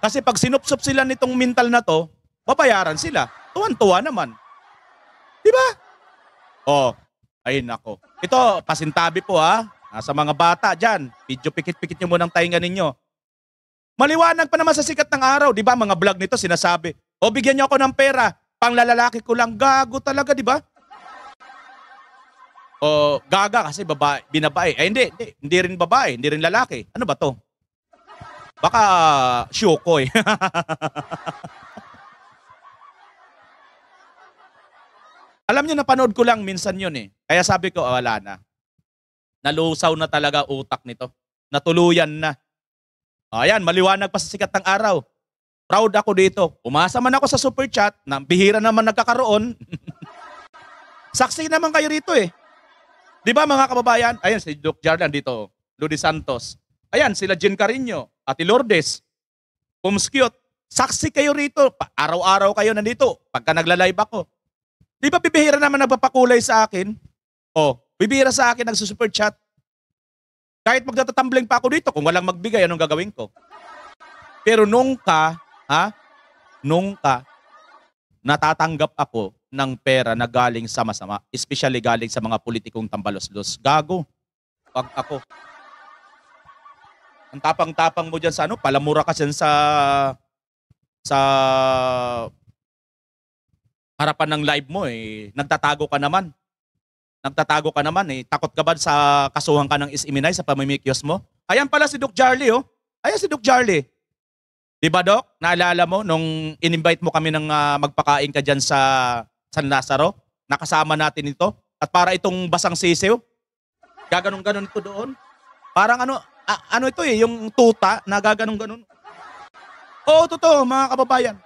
Kasi pag sinupsop sila nitong mental na to, babayaran sila. Tuwan-tuwa naman. Di ba? Oh, ayun ako. Ito, pasintabi po ha. Sa mga bata diyan, video pikit-pikit niyo muna ng tainga ninyo. Maliwanag pa naman sa sikat ng araw, di ba? Mga vlog nito sinasabi, o bigyan niyo ako ng pera, pang lalalaki ko lang, gago talaga, di ba? O gaga kasi babae, binabae. Eh hindi, hindi, hindi rin babae, hindi rin lalaki. Ano ba to? Baka syokoy. Eh. Alam niyo, napanood ko lang minsan 'yon eh. Kaya sabi ko, oh, wala na. Nalusaw na talaga utak nito. Natuluyan na. Ayan, maliwanag pa sa sikat ng araw. Proud ako dito. Umasa man ako sa super chat, nang bihira naman nagkakaroon. Saksi naman kayo rito eh. Di ba mga kababayan? Ayan, si Doc Jarlan dito. Ludi Santos. Ayan, sila Jen Carino, Ate Lourdes, Pumskiot. Saksi kayo rito. Araw-araw kayo nandito pagka nagla-live ako. Di ba bibihira naman nagpapakulay sa akin? O, oh, bibihira sa akin nagsusuper chat. Kahit magtatambling pa ako dito, kung walang magbigay, anong gagawin ko? Pero nung ka, ha? Nung ka, natatanggap ako ng pera na galing sa masama, especially galing sa mga politikong tambalos-los. Gago. Pag ako. Ang tapang-tapang mo dyan sa ano, palamura ka dyan sa sa harapan ng live mo eh. Nagtatago ka naman. Nagtatago ka naman eh. Takot ka ba sa kasuhan ka ng isiminay sa pamimikyos mo? Ayan pala si Doc Charlie oh. Ayan si Doc Charlie. Di ba Doc? Naalala mo nung in-invite mo kami ng uh, magpakain ka dyan sa San Lazaro? Nakasama natin ito. At para itong basang sisiw, gaganong-ganon ito doon. Parang ano, a- ano ito eh, yung tuta na gaganong-ganon. Oo, totoo mga kababayan.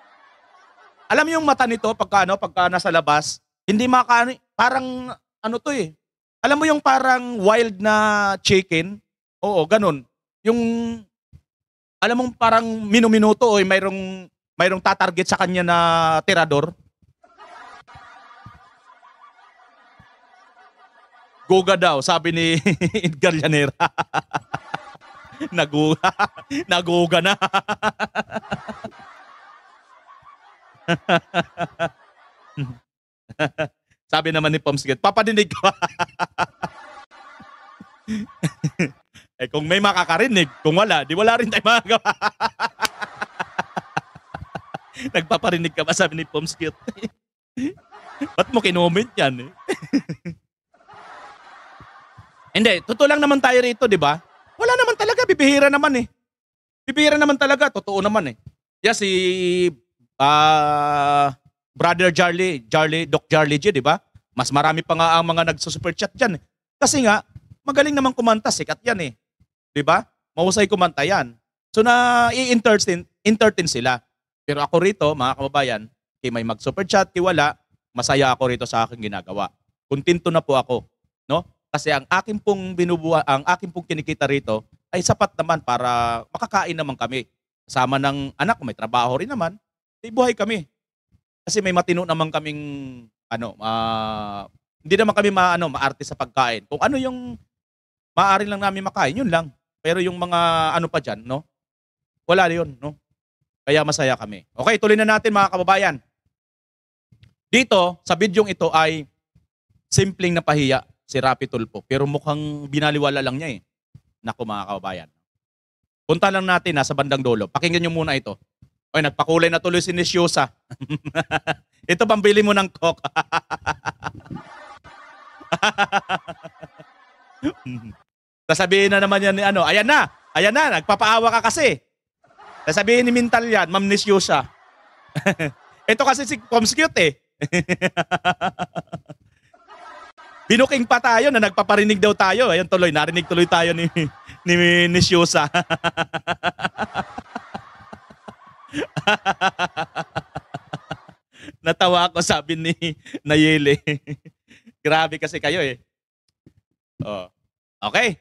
Alam mo yung mata nito pagka, ano, pagka nasa labas, hindi maka, parang ano to eh. Alam mo yung parang wild na chicken? Oo, ganun. Yung, alam mo parang minuminuto o eh, mayroong, mayroong tatarget sa kanya na tirador? Guga daw, sabi ni Edgar Llanera. Naguga. Naguga na. Sabi naman ni Pomsget, papadinig ko. eh kung may makakarinig, kung wala, di wala rin tayo magagawa. Nagpaparinig ka ba sabi ni Pomsget? Ba't mo kinoment yan eh? Hindi, totoo lang naman tayo rito, di ba? Wala naman talaga, bibihira naman eh. Bibihira naman talaga, totoo naman eh. Yeah, si uh, Brother Charlie, Charlie, Doc Charlie G, di ba? Mas marami pa nga ang mga nagsusuper chat dyan. Eh. Kasi nga, magaling naman kumanta, sikat yan eh. Di ba? Mahusay kumanta yan. So na i-entertain entertain sila. Pero ako rito, mga kababayan, kay may mag-super chat, kay wala, masaya ako rito sa aking ginagawa. Kontento na po ako, no? Kasi ang akin pong binubuha, ang akin pong kinikita rito ay sapat naman para makakain naman kami. Kasama ng anak ko, may trabaho rin naman. Di buhay kami. Kasi may matino naman kaming ano, uh, hindi naman kami maano, maarte sa pagkain. Kung ano yung maari lang namin makain, yun lang. Pero yung mga ano pa diyan, no? Wala na yun, no? Kaya masaya kami. Okay, tuloy na natin mga kababayan. Dito, sa bidyong ito ay simpleng napahiya si Rapi Tulpo. Pero mukhang binaliwala lang niya eh. nako mga kababayan. Punta lang natin ha, sa bandang dulo Pakinggan niyo muna ito. Oy, nagpakulay na tuloy si Nisyosa. Ito, pambili mo ng coke. Sasabihin na naman yan ni ano, ayan na, ayan na, nagpapaawa ka kasi. Sasabihin ni Mintal yan, ma'am Nisyosa. Ito kasi si Coms Cute eh. Binuking pa tayo na nagpaparinig daw tayo. Ayun tuloy, narinig tuloy tayo ni, ni Nisyosa. Natawa ako sabi ni Nayeli. Grabe kasi kayo eh. Oh. Okay.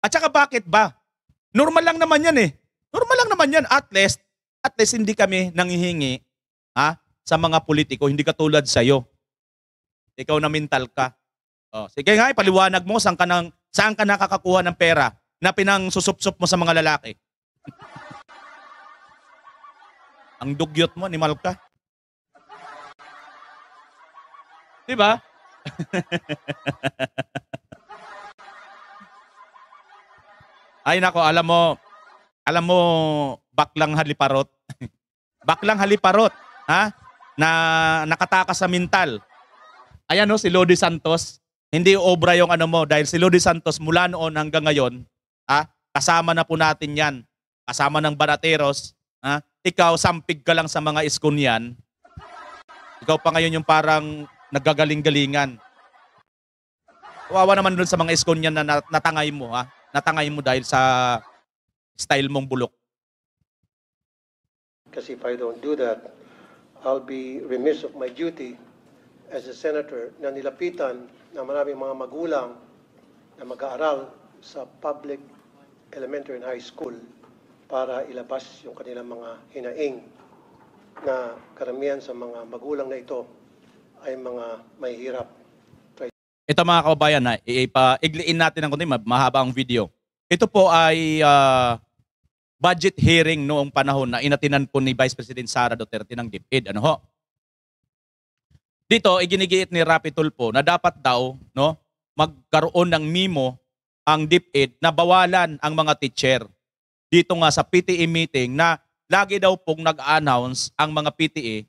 At saka bakit ba? Normal lang naman yan eh. Normal lang naman yan. At least, at least hindi kami nanghihingi ha, sa mga politiko. Hindi katulad sa'yo. Ikaw na mental ka. Oh, sige nga, paliwanag mo saan ka, nang, saan ka nakakakuha ng pera na pinang susup-sup mo sa mga lalaki. Ang dugyot mo, animal ka. Di ba? Ay nako, alam mo, alam mo, baklang haliparot. baklang haliparot, ha? Na nakataka sa mental. Ayan no, si Lodi Santos. Hindi obra yung ano mo dahil si Lodi Santos mula noon hanggang ngayon, ha? Kasama na po natin yan. Kasama ng Barateros, ha? ikaw, sampig ka lang sa mga iskon Ikaw pa ngayon yung parang nagagaling-galingan. Kawawa naman dun sa mga iskon na natangay mo, ha? Natangay mo dahil sa style mong bulok. Because if I don't do that, I'll be remiss of my duty as a senator na nilapitan na maraming mga magulang na mag-aaral sa public elementary and high school para ilabas yung kanilang mga hinaing na karamihan sa mga magulang na ito ay mga may hirap. Ito mga kababayan, na igliin natin ng kunti, mahaba ang video. Ito po ay uh, budget hearing noong panahon na inatinan po ni Vice President Sara Duterte ng DepEd. Ano ho? Dito, iginigiit ni Rapi Tulpo na dapat daw no, magkaroon ng mimo ang DepEd na bawalan ang mga teacher dito nga sa PTA e meeting na lagi daw pong nag-announce ang mga PTA e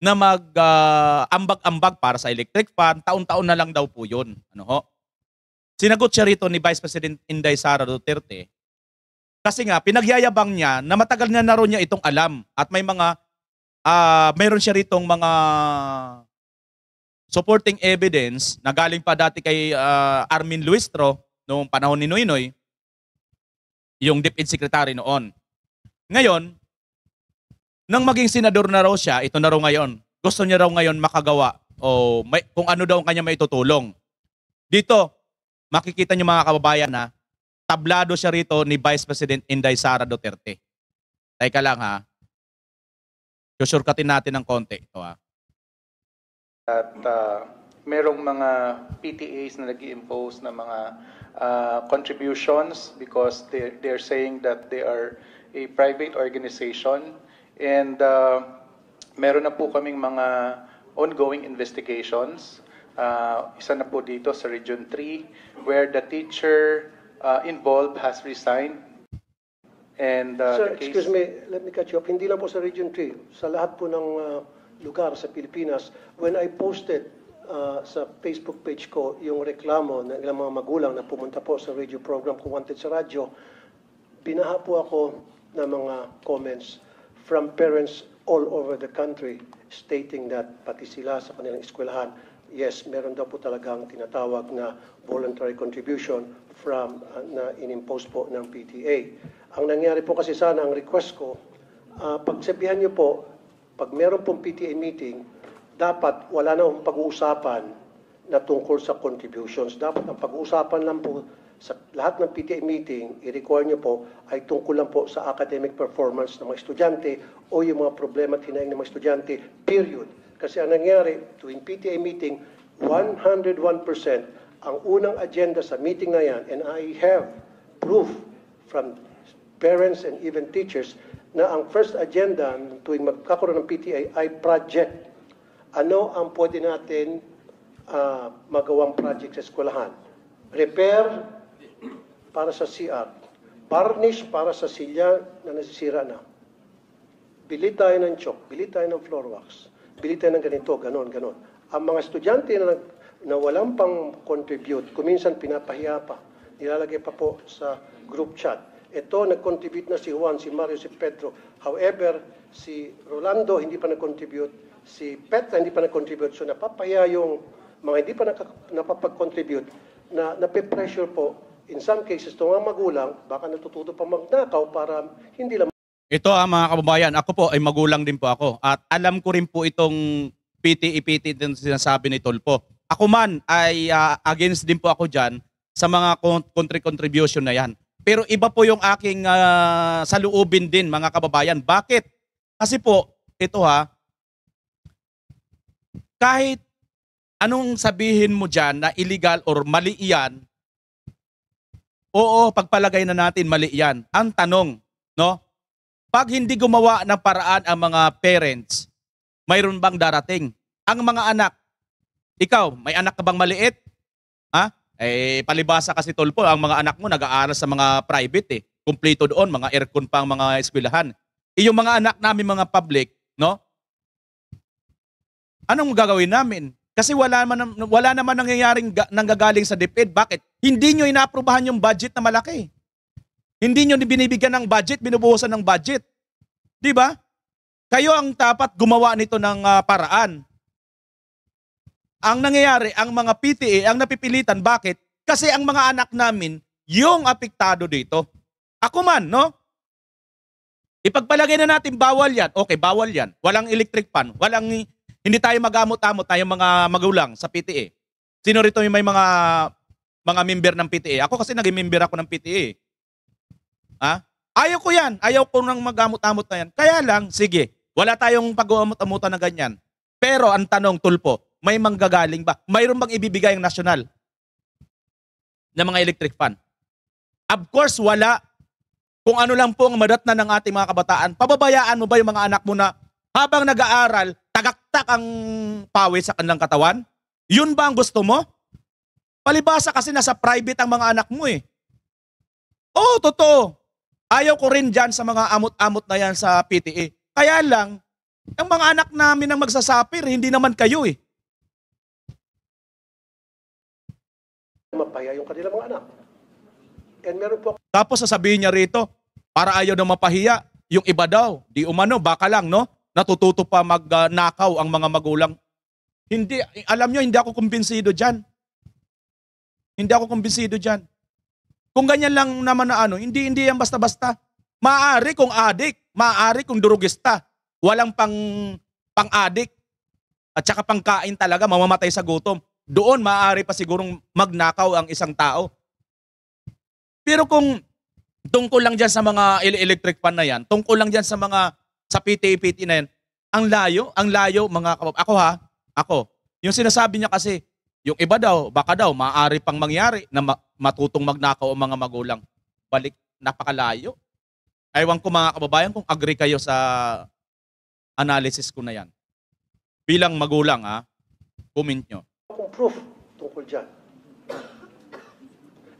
na mag-ambag-ambag ah, uh, ambag -ambag para sa electric fan, taon-taon na lang daw po 'yon. Ano ho? Sinagot siya rito ni Vice President Inday Sara Duterte kasi nga pinagyayabang niya na matagal na naroon niya itong alam at may mga uh, mayroon siya ritong mga supporting evidence na galing pa dati kay uh, Armin Luistro noong panahon ni Noynoy yung DepEd Secretary noon. Ngayon, nang maging senador na raw siya, ito na raw ngayon, gusto niya raw ngayon makagawa o may, kung ano daw ang kanya maitutulong. Dito, makikita niyo mga kababayan na tablado siya rito ni Vice President Inday Sara Duterte. Teka lang ha. Susurkatin natin ng konti ito ha. At uh, merong mga PTAs na nag impose ng mga uh, contributions because they, they're saying that they are a private organization. And uh, meron na po kaming mga ongoing investigations. Uh, isa na po dito sa Region 3 where the teacher uh, involved has resigned. And, uh, Sir, case... excuse me, let me catch you up. Hindi lang po sa Region 3, sa lahat po ng uh, lugar sa Pilipinas, when I posted Ah, sa Facebook page ko yung reklamo ng ilang mga magulang na pumunta po sa radio program ko Wanted sa radyo, binaha po ako ng mga comments from parents all over the country stating that pati sila sa kanilang eskwelahan, yes, meron daw po talagang tinatawag na voluntary contribution from uh, na inimpose po ng PTA. Ang nangyari po kasi sana, ang request ko, uh, pagsabihan niyo po, pag meron pong PTA meeting, dapat wala na akong pag-uusapan na tungkol sa contributions. Dapat ang pag-uusapan lang po sa lahat ng PTA meeting, i-require nyo po ay tungkol lang po sa academic performance ng mga estudyante o yung mga problema at hinaing ng mga estudyante, period. Kasi ang nangyari tuwing PTA meeting, 101% ang unang agenda sa meeting na yan and I have proof from parents and even teachers na ang first agenda tuwing magkakaroon ng PTA ay project ano ang pwede natin uh, magawang project sa eskwelahan. Repair para sa CR. Varnish para sa silya na nasisira na. Bili tayo ng chalk, bili tayo ng floor wax, bili tayo ng ganito, ganon, ganon. Ang mga estudyante na, na walang pang contribute, kuminsan pinapahiya pa, nilalagay pa po sa group chat. Ito, nag-contribute na si Juan, si Mario, si Pedro. However, si Rolando hindi pa nag-contribute si PET na hindi pa nag-contribute. So napapaya yung mga hindi pa napapag-contribute na nape-pressure po in some cases itong mga magulang baka natututo pa magnakaw para hindi lang ito ah, mga kababayan, ako po ay magulang din po ako. At alam ko rin po itong PT-PT e na sinasabi ni Tolpo. Ako man ay uh, against din po ako dyan sa mga country contribution na yan. Pero iba po yung aking uh, ah, saluubin din mga kababayan. Bakit? Kasi po, ito ha, ah, kahit anong sabihin mo dyan na illegal or mali iyan, oo, pagpalagay na natin mali iyan. Ang tanong, no? Pag hindi gumawa ng paraan ang mga parents, mayroon bang darating? Ang mga anak, ikaw, may anak ka bang maliit? Ha? Eh, palibasa kasi tolpo, ang mga anak mo nag-aaral sa mga private eh. Kompleto doon, mga aircon pa ang mga eskwelahan. Eh, mga anak namin mga public, no? anong gagawin namin? Kasi wala, naman, wala naman nangyayaring nanggagaling sa DepEd. Bakit? Hindi nyo inaaprobahan yung budget na malaki. Hindi nyo binibigyan ng budget, binubuhusan ng budget. Di ba? Kayo ang dapat gumawa nito ng uh, paraan. Ang nangyayari, ang mga PTA, ang napipilitan, bakit? Kasi ang mga anak namin, yung apektado dito. Ako man, no? Ipagpalagay na natin bawal yan. Okay, bawal yan. Walang electric pan, walang hindi tayo magamot-amot tayong mga magulang sa PTA. Sino rito may mga mga member ng PTA? Ako kasi naging member ako ng PTA. Eh. Ha? Ayaw ko yan. Ayaw ko nang magamot-amot na yan. Kaya lang, sige, wala tayong pag-uamot-amutan na ganyan. Pero ang tanong, Tulpo, may manggagaling ba? Mayroon bang ibibigay ang national ng mga electric fan? Of course, wala. Kung ano lang po ang madatna ng ating mga kabataan, pababayaan mo ba yung mga anak mo na habang nag-aaral, tagaktak ang pawis sa kanilang katawan? Yun ba ang gusto mo? Palibasa kasi nasa private ang mga anak mo eh. Oo, oh, totoo. Ayaw ko rin dyan sa mga amot-amot na yan sa PTA. Kaya lang, ang mga anak namin ang magsasapir, hindi naman kayo eh. Mapaya yung kanilang mga anak. And meron po... Tapos sasabihin niya rito, para ayaw na mapahiya, yung iba daw, di umano, baka lang, no? natututo pa magnakaw ang mga magulang. Hindi, alam nyo, hindi ako kumbinsido dyan. Hindi ako kumbinsido dyan. Kung ganyan lang naman na ano, hindi, hindi yan basta-basta. Maari kung adik, maari kung durugista, walang pang, pang adik, at saka pang kain talaga, mamamatay sa gutom. Doon maari pa sigurong magnakaw ang isang tao. Pero kung tungkol lang dyan sa mga electric fan na yan, tungkol lang dyan sa mga sa PTA-PT na yan, ang layo, ang layo mga kapab. Ako ha, ako. Yung sinasabi niya kasi, yung iba daw, baka daw, maaari pang mangyari na matutong magnakaw ang mga magulang. Balik, napakalayo. Aywan ko mga kababayan kung agree kayo sa analysis ko na yan. Bilang magulang ha, comment nyo. Akong proof tungkol dyan.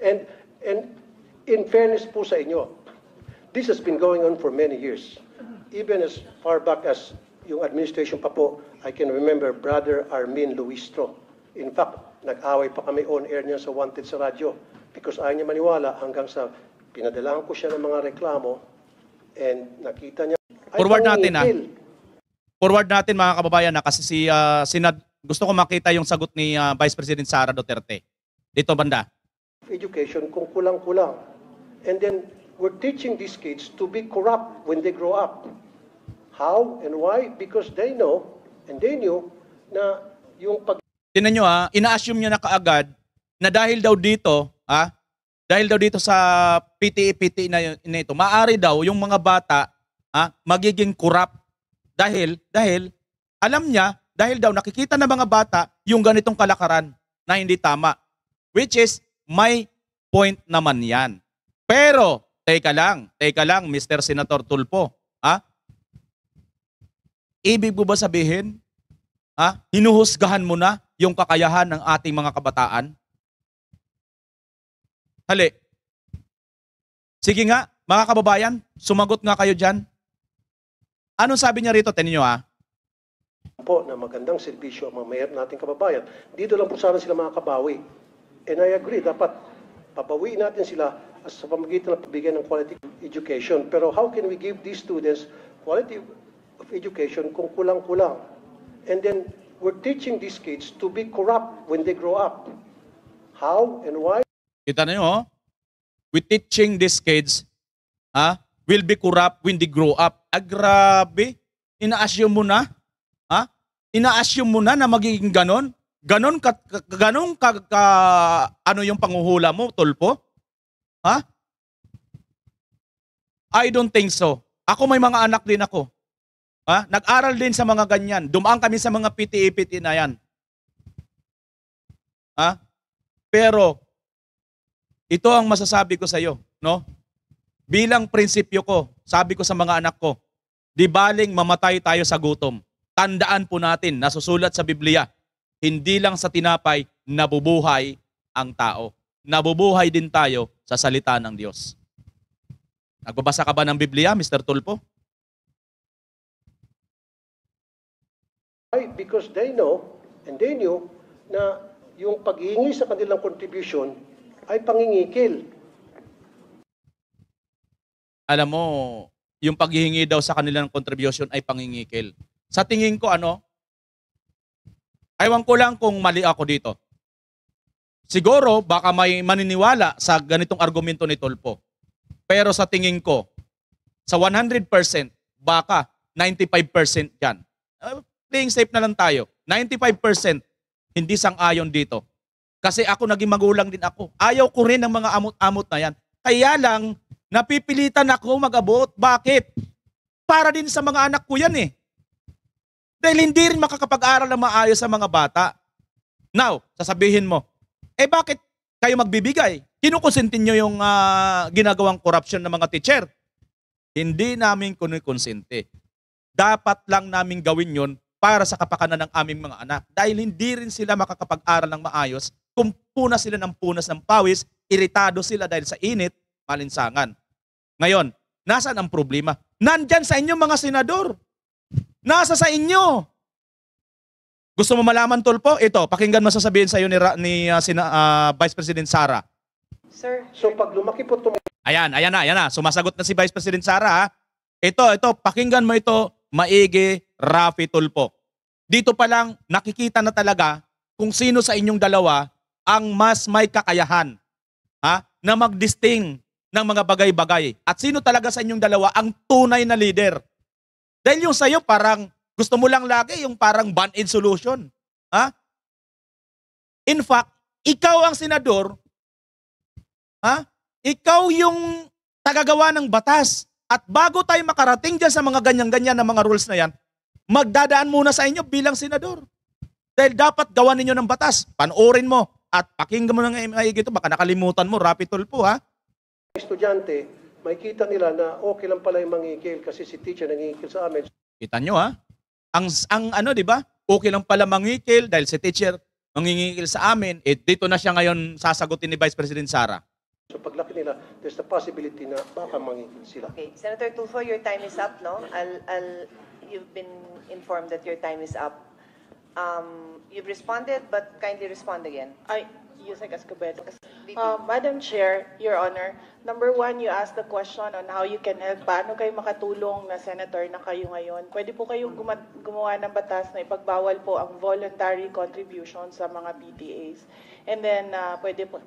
And, and in fairness po sa inyo, this has been going on for many years even as far back as yung administration pa po, I can remember Brother Armin Luistro. In fact, nag-away pa kami on-air niya sa Wanted sa radyo because ayaw niya maniwala hanggang sa pinadalahan ko siya ng mga reklamo and nakita niya. Forward natin ah. Forward natin mga kababayan na ah, kasi si uh, ah, Senad, gusto ko makita yung sagot ni uh, Vice President Sara Duterte. Dito banda. Education kung kulang-kulang. And then we're teaching these kids to be corrupt when they grow up. How and why? Because they know and they knew na yung pag... Tinan nyo ha, ina-assume nyo na kaagad na dahil daw dito, ha, dahil daw dito sa PTE-PTE na, na ito, maaari daw yung mga bata ha, magiging corrupt dahil, dahil, alam niya, dahil daw nakikita ng mga bata yung ganitong kalakaran na hindi tama. Which is, my point naman yan. Pero, teka lang, teka lang, Mr. Senator Tulpo. Ibig ko ba sabihin, ha, hinuhusgahan mo na yung kakayahan ng ating mga kabataan? Hali. Sige nga, mga kababayan, sumagot nga kayo dyan. Anong sabi niya rito? Tininyo ha po na magandang serbisyo ang mga mayroon nating kababayan. Dito lang po sana sila makakabawi. And I agree, dapat pabawiin natin sila sa pamagitan ng pagbigay ng quality education. Pero how can we give these students quality education kung kulang-kulang. And then, we're teaching these kids to be corrupt when they grow up. How and why? Kita niyo, oh? we teaching these kids ha, will be corrupt when they grow up. Ah, grabe. Ina-assume mo na. Ha? Ina-assume mo na na magiging ganon. Ganon ka, ka ganon ka, ka, ano yung panguhula mo, tulpo? Ha? I don't think so. Ako may mga anak din ako. Ha? Nag-aral din sa mga ganyan. Dumaan kami sa mga PTE-PT na yan. Ha? Pero, ito ang masasabi ko sa iyo. No? Bilang prinsipyo ko, sabi ko sa mga anak ko, di baling mamatay tayo sa gutom. Tandaan po natin, nasusulat sa Biblia, hindi lang sa tinapay, nabubuhay ang tao. Nabubuhay din tayo sa salita ng Diyos. Nagbabasa ka ba ng Biblia, Mr. Tulpo? Why? Because they know and they knew na yung paghingi sa kanilang contribution ay pangingikil. Alam mo, yung paghihingi daw sa kanilang contribution ay pangingikil. Sa tingin ko ano, aywan ko lang kung mali ako dito. Siguro, baka may maniniwala sa ganitong argumento ni Tolpo. Pero sa tingin ko, sa 100%, baka 95% yan playing safe na lang tayo. 95% hindi sang-ayon dito. Kasi ako naging magulang din ako. Ayaw ko rin ng mga amot-amot na yan. Kaya lang, napipilitan ako mag-abot. Bakit? Para din sa mga anak ko yan eh. Dahil hindi rin makakapag-aral na maayos sa mga bata. Now, sasabihin mo, eh bakit kayo magbibigay? Kinukonsintin nyo yung uh, ginagawang corruption ng mga teacher. Hindi namin kinukonsinti. Dapat lang namin gawin yon para sa kapakanan ng aming mga anak. Dahil hindi rin sila makakapag-aral ng maayos kung punas sila ng punas ng pawis, iritado sila dahil sa init, malinsangan. Ngayon, nasaan ang problema? Nandyan sa inyo mga senador. Nasa sa inyo. Gusto mo malaman, Tulpo? Ito, pakinggan mo sasabihin sa iyo ni, ni uh, sina, uh, Vice President Sara. Sir. So pag lumaki po itong... Ayan, ayan na, ayan na. Sumasagot na si Vice President Sara. Ha? Ito, ito, pakinggan mo ito Maigi, Rafi Tulpo. Dito pa lang nakikita na talaga kung sino sa inyong dalawa ang mas may kakayahan ha, na magdisting ng mga bagay-bagay. At sino talaga sa inyong dalawa ang tunay na leader. Dahil yung sa'yo parang gusto mo lang lagi yung parang band-aid solution. Ha? In fact, ikaw ang senador, ha? ikaw yung tagagawa ng batas. At bago tayo makarating dyan sa mga ganyan-ganyan na mga rules na yan, magdadaan muna sa inyo bilang senador. Dahil dapat gawa ninyo ng batas. Panoorin mo at pakinggan mo ng mga ito. Baka nakalimutan mo. Rapid po ha. Estudyante, makikita nila na okay lang pala yung mangingil kasi si teacher nangingil sa amin. Kita nyo ha. Ang, ang ano, di ba? Okay lang pala mangingil dahil si teacher mangingil sa amin. Eh, dito na siya ngayon sasagutin ni Vice President Sara. So paglaki nila, there's the possibility na baka mangingin sila. Okay, Senator Tulfo, your time is up, no? I'll, I'll, you've been informed that your time is up. Um, you've responded, but kindly respond again. I, Yusek Escobedo. Uh, Madam Chair, Your Honor, number one, you asked the question on how you can help. Paano kayo makatulong na senator na kayo ngayon? Pwede po kayong gumawa ng batas na ipagbawal po ang voluntary contribution sa mga PTAs. And then, uh, pwede po,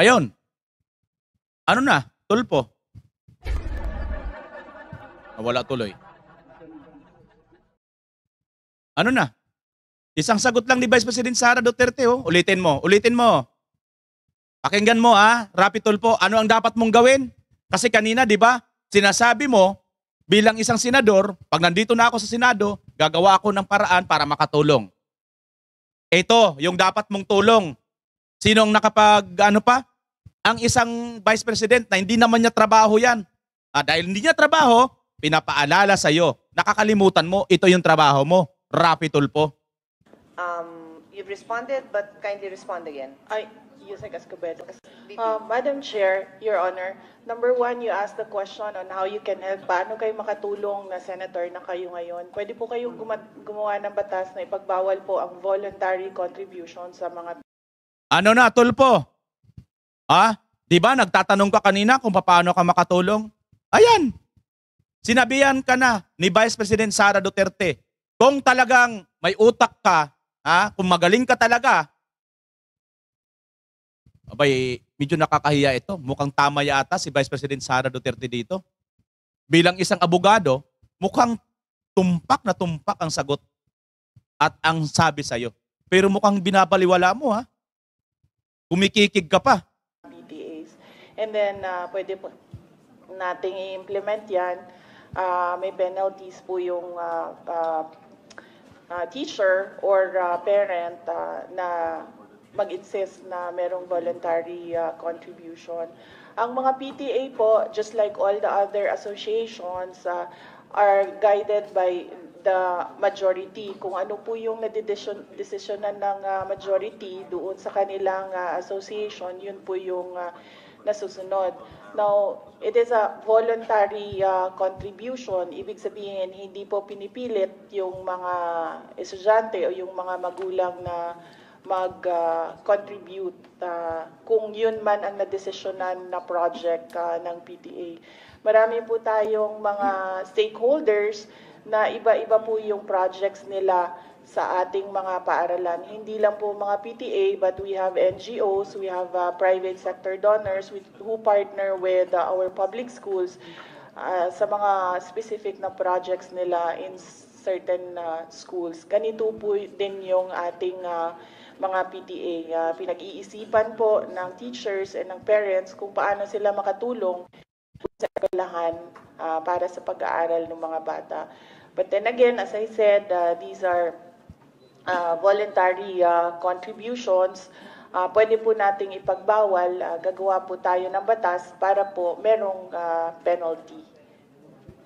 Ayun. Ano na? Tulpo. Nawala tuloy. Ano na? Isang sagot lang ni Vice President Sara Duterte. Oh. Ulitin mo, ulitin mo. Pakinggan mo ah, Rapid Tulpo, ano ang dapat mong gawin? Kasi kanina, di ba, sinasabi mo, bilang isang senador, pag nandito na ako sa Senado, gagawa ako ng paraan para makatulong. Ito, yung dapat mong tulong. Sino ang nakapag, ano pa? Ang isang vice president na hindi naman niya trabaho yan. Ah, dahil hindi niya trabaho, pinapaalala sa iyo. Nakakalimutan mo, ito yung trabaho mo. Rapi Tulpo. Um, you've responded, but kindly respond again. I, Yusek Escobedo. Uh, Madam Chair, Your Honor, number one, you asked the question on how you can help. Paano kayo makatulong na senator na kayo ngayon? Pwede po kayong gumawa ng batas na ipagbawal po ang voluntary contribution sa mga ano na, tulpo? Ha? di ba nagtatanong ka kanina kung paano ka makatulong? Ayan, sinabihan ka na ni Vice President Sara Duterte, kung talagang may utak ka, ha? kung magaling ka talaga, abay, medyo nakakahiya ito. Mukhang tama yata si Vice President Sara Duterte dito. Bilang isang abogado, mukhang tumpak na tumpak ang sagot at ang sabi sa'yo. Pero mukhang binabaliwala mo ha. Kumikikig ka pa. BTAs. And then, uh, pwede po nating i-implement yan. Uh, may penalties po yung uh, uh, uh, teacher or uh, parent uh, na mag-insist na merong voluntary uh, contribution. Ang mga PTA po, just like all the other associations, uh, are guided by the majority kung ano po yung decision desisyonan ng uh, majority doon sa kanilang uh, association yun po yung uh, nasusunod now it is a voluntary uh, contribution ibig sabihin hindi po pinipilit yung mga estudyante o yung mga magulang na mag-contribute uh, kung yun man ang nadesisyonan na project uh, ng PTA. Marami po tayong mga stakeholders na iba-iba po yung projects nila sa ating mga paaralan. Hindi lang po mga PTA, but we have NGOs, we have uh, private sector donors with, who partner with uh, our public schools uh, sa mga specific na projects nila in certain uh, schools. Ganito po din yung ating uh, mga PTA. Uh, pinag-iisipan po ng teachers and ng parents kung paano sila makatulong sa kalahan uh, para sa pag-aaral ng mga bata. But then again, as I said, uh, these are uh, voluntary uh, contributions. Uh, pwede po nating ipagbawal, uh, gagawa po tayo ng batas para po merong uh, penalty.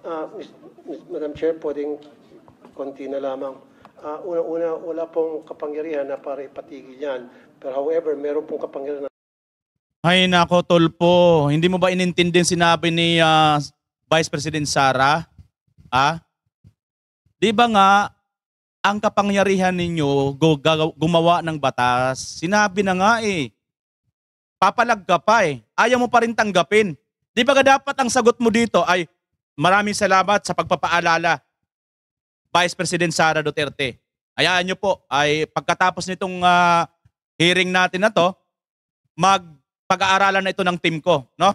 Uh, Ms. Ms. Madam Chair, pwedeng konti na lamang. Uh, Una-una, wala pong kapangyarihan na para ipatigil yan. Pero however, meron pong kapangyarihan na... Ay nako, Tolpo. Hindi mo ba inintindi sinabi ni uh, Vice President Sara? Ah? Di ba nga, ang kapangyarihan ninyo gumawa ng batas, sinabi na nga eh, papalag ka pa eh, ayaw mo pa rin tanggapin. Di ba dapat ang sagot mo dito ay, maraming salamat sa pagpapaalala, Vice President Sara Duterte. Ayaan nyo po, ay pagkatapos nitong uh, hearing natin na to, magpag-aaralan na ito ng team ko, no?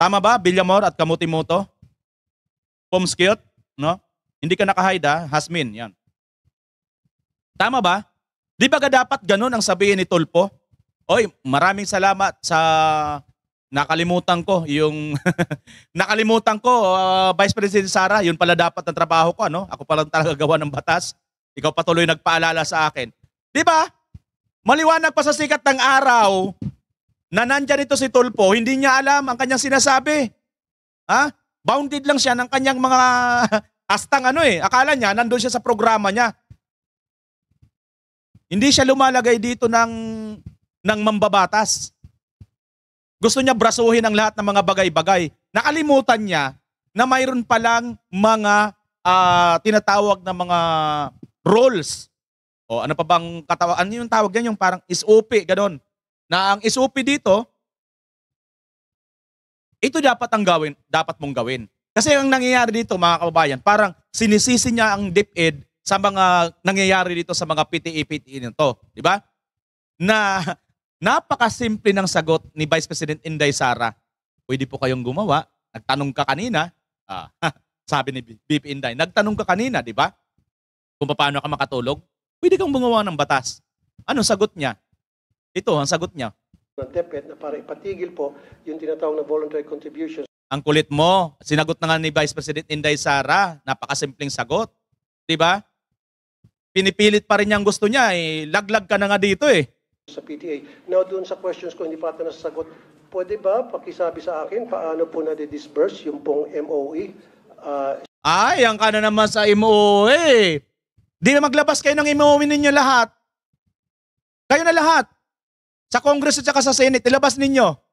Tama ba, Villamor at Kamutimoto? Pomskiot, no? Hindi ka nakahide ha? Hasmin, yan. Tama ba? Di ba ka dapat ganun ang sabihin ni Tulpo? Oy, maraming salamat sa nakalimutan ko yung nakalimutan ko uh, Vice President Sara, yun pala dapat ang trabaho ko ano? Ako pala talaga gawa ng batas. Ikaw patuloy nagpaalala sa akin. Di ba? Maliwanag pa sa sikat ng araw na nandyan ito si Tulpo, hindi niya alam ang kanyang sinasabi. Ha? Bounded lang siya ng kanyang mga Astang ano eh, akala niya nandoon siya sa programa niya. Hindi siya lumalagay dito ng, ng mambabatas. Gusto niya brasuhin ang lahat ng mga bagay-bagay. Nakalimutan niya na mayroon palang mga uh, tinatawag na mga roles. O ano pa bang katawa? Ano yung tawag yan? Yung parang isupi, ganun. Na ang isupi dito, ito dapat ang gawin, dapat mong gawin. Kasi ang nangyayari dito mga kababayan, parang sinisisi niya ang DepEd sa mga nangyayari dito sa mga PTA-PTA e nito. Di ba? Na napakasimple ng sagot ni Vice President Inday Sara. Pwede po kayong gumawa. Nagtanong ka kanina. Ah, sabi ni BP Inday, nagtanong ka kanina, di ba? Kung paano ka makatulog. Pwede kang gumawa ng batas. Ano sagot niya? Ito ang sagot niya. Ng DepEd na para ipatigil po yung tinatawag na voluntary contributions ang kulit mo. Sinagot na nga ni Vice President Inday Sara. Napakasimpleng sagot. Di ba? Pinipilit pa rin niyang gusto niya. Eh. Laglag ka na nga dito eh. Sa PTA. Now, doon sa questions ko, hindi pa ata nasasagot. Pwede ba pakisabi sa akin paano po na-disperse yung pong MOE? Uh, ah, Ay, ang ka naman sa MOE. Di maglabas kayo ng MOE ninyo lahat. Kayo na lahat. Sa Congress at saka sa Senate, ilabas ninyo.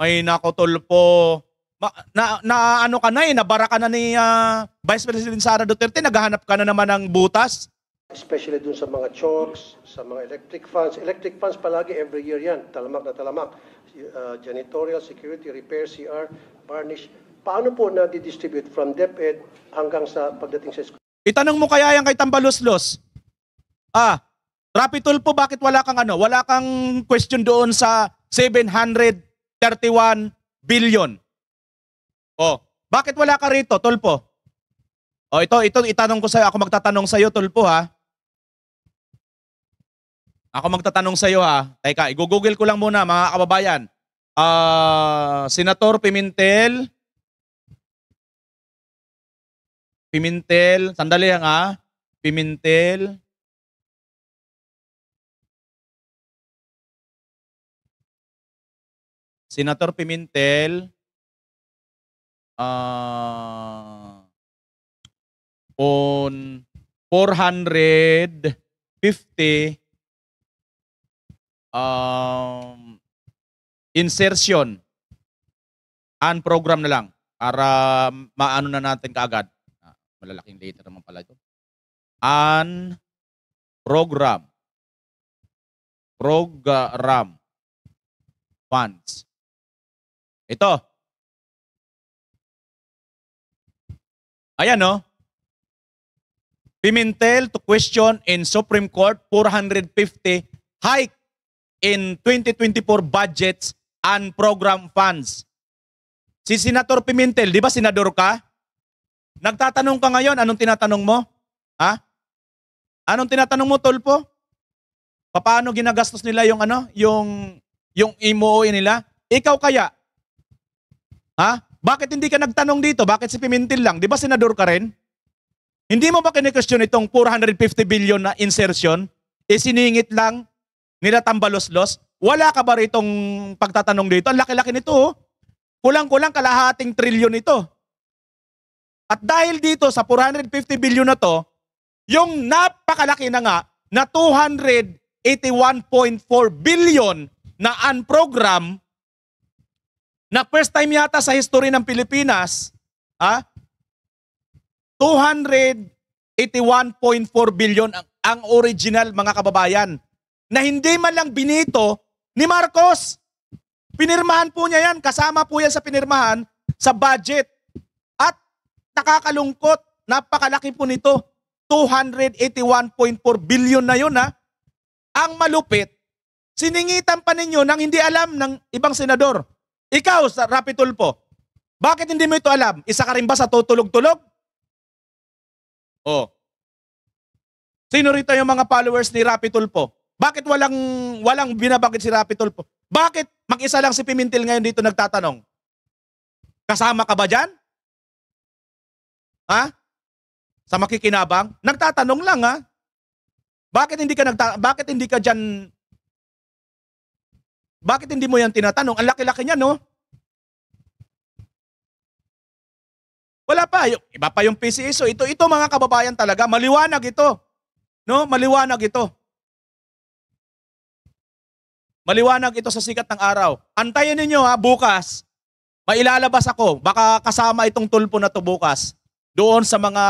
Ay nako tulpo. Ma- na, na ano ka na eh, nabara ka na ni ah, Vice President Sara Duterte, naghahanap ka na naman ng butas. especially dun sa mga chokes, sa mga electric fans. Electric fans palagi every year yan, talamak na talamak. Uh, janitorial, security, repair, CR, varnish. Paano po na-distribute from DepEd hanggang sa pagdating sa school? Itanong mo kaya yan kay Tambaluslos. Ah, Rapi Tulpo, bakit wala kang ano? Wala kang question doon sa 700 31 billion. Oh, bakit wala ka rito, Tulpo? Oh, ito, ito itanong ko sa iyo. Ako magtatanong sa iyo, Tulpo ha. Ako magtatanong sa iyo ha. Teka, i-google ko lang muna mga kababayan. Uh, Senator Pimentel Pimentel, sandali lang ha. Pimentel Senator Pimentel, uh, on 450 um, insertion and program na lang para maano na natin kaagad. Ah, malalaking later naman pala ito. An program program funds ito. Ayan, no? Oh. Pimentel to question in Supreme Court 450 hike in 2024 budgets and program funds. Si Senator Pimentel, di ba senador ka? Nagtatanong ka ngayon, anong tinatanong mo? Ha? Anong tinatanong mo, Tolpo? Paano ginagastos nila yung ano, yung yung IMO e nila? Ikaw kaya Ha? Bakit hindi ka nagtanong dito? Bakit si Pimentel lang? Di ba senador ka rin? Hindi mo ba kine-question itong 450 billion na insertion? Isiningit lang nila tambalos-los? Wala ka ba ritong pagtatanong dito? Ang laki-laki nito oh. Kulang-kulang kalahating trilyon ito. At dahil dito sa 450 billion na to, yung napakalaki na nga na 281.4 billion na unprogram na first time yata sa history ng Pilipinas, ha? 281.4 billion ang, ang original mga kababayan na hindi man lang binito ni Marcos. Pinirmahan po niya yan, kasama po yan sa pinirmahan sa budget. At nakakalungkot, napakalaki po nito. 281.4 billion na yun ha. Ang malupit, siningitan pa ninyo nang hindi alam ng ibang senador. Ikaw, sa Rapi Tulpo, bakit hindi mo ito alam? Isa ka rin ba sa tutulog-tulog? Oh. Sino rito yung mga followers ni Rapi Tulpo? Bakit walang walang binabanggit si Rapi Tulpo? Bakit mag-isa lang si Pimentel ngayon dito nagtatanong? Kasama ka ba diyan? Ha? Sa makikinabang? Nagtatanong lang ha. Bakit hindi ka nagta- bakit hindi ka diyan bakit hindi mo yan tinatanong? Ang laki-laki niya, no? Wala pa. Yung, iba pa yung PCSO. Ito, ito mga kababayan talaga. Maliwanag ito. No? Maliwanag ito. Maliwanag ito sa sikat ng araw. Antayin ninyo ha, bukas. Mailalabas ako. Baka kasama itong tulpo na to bukas. Doon sa mga,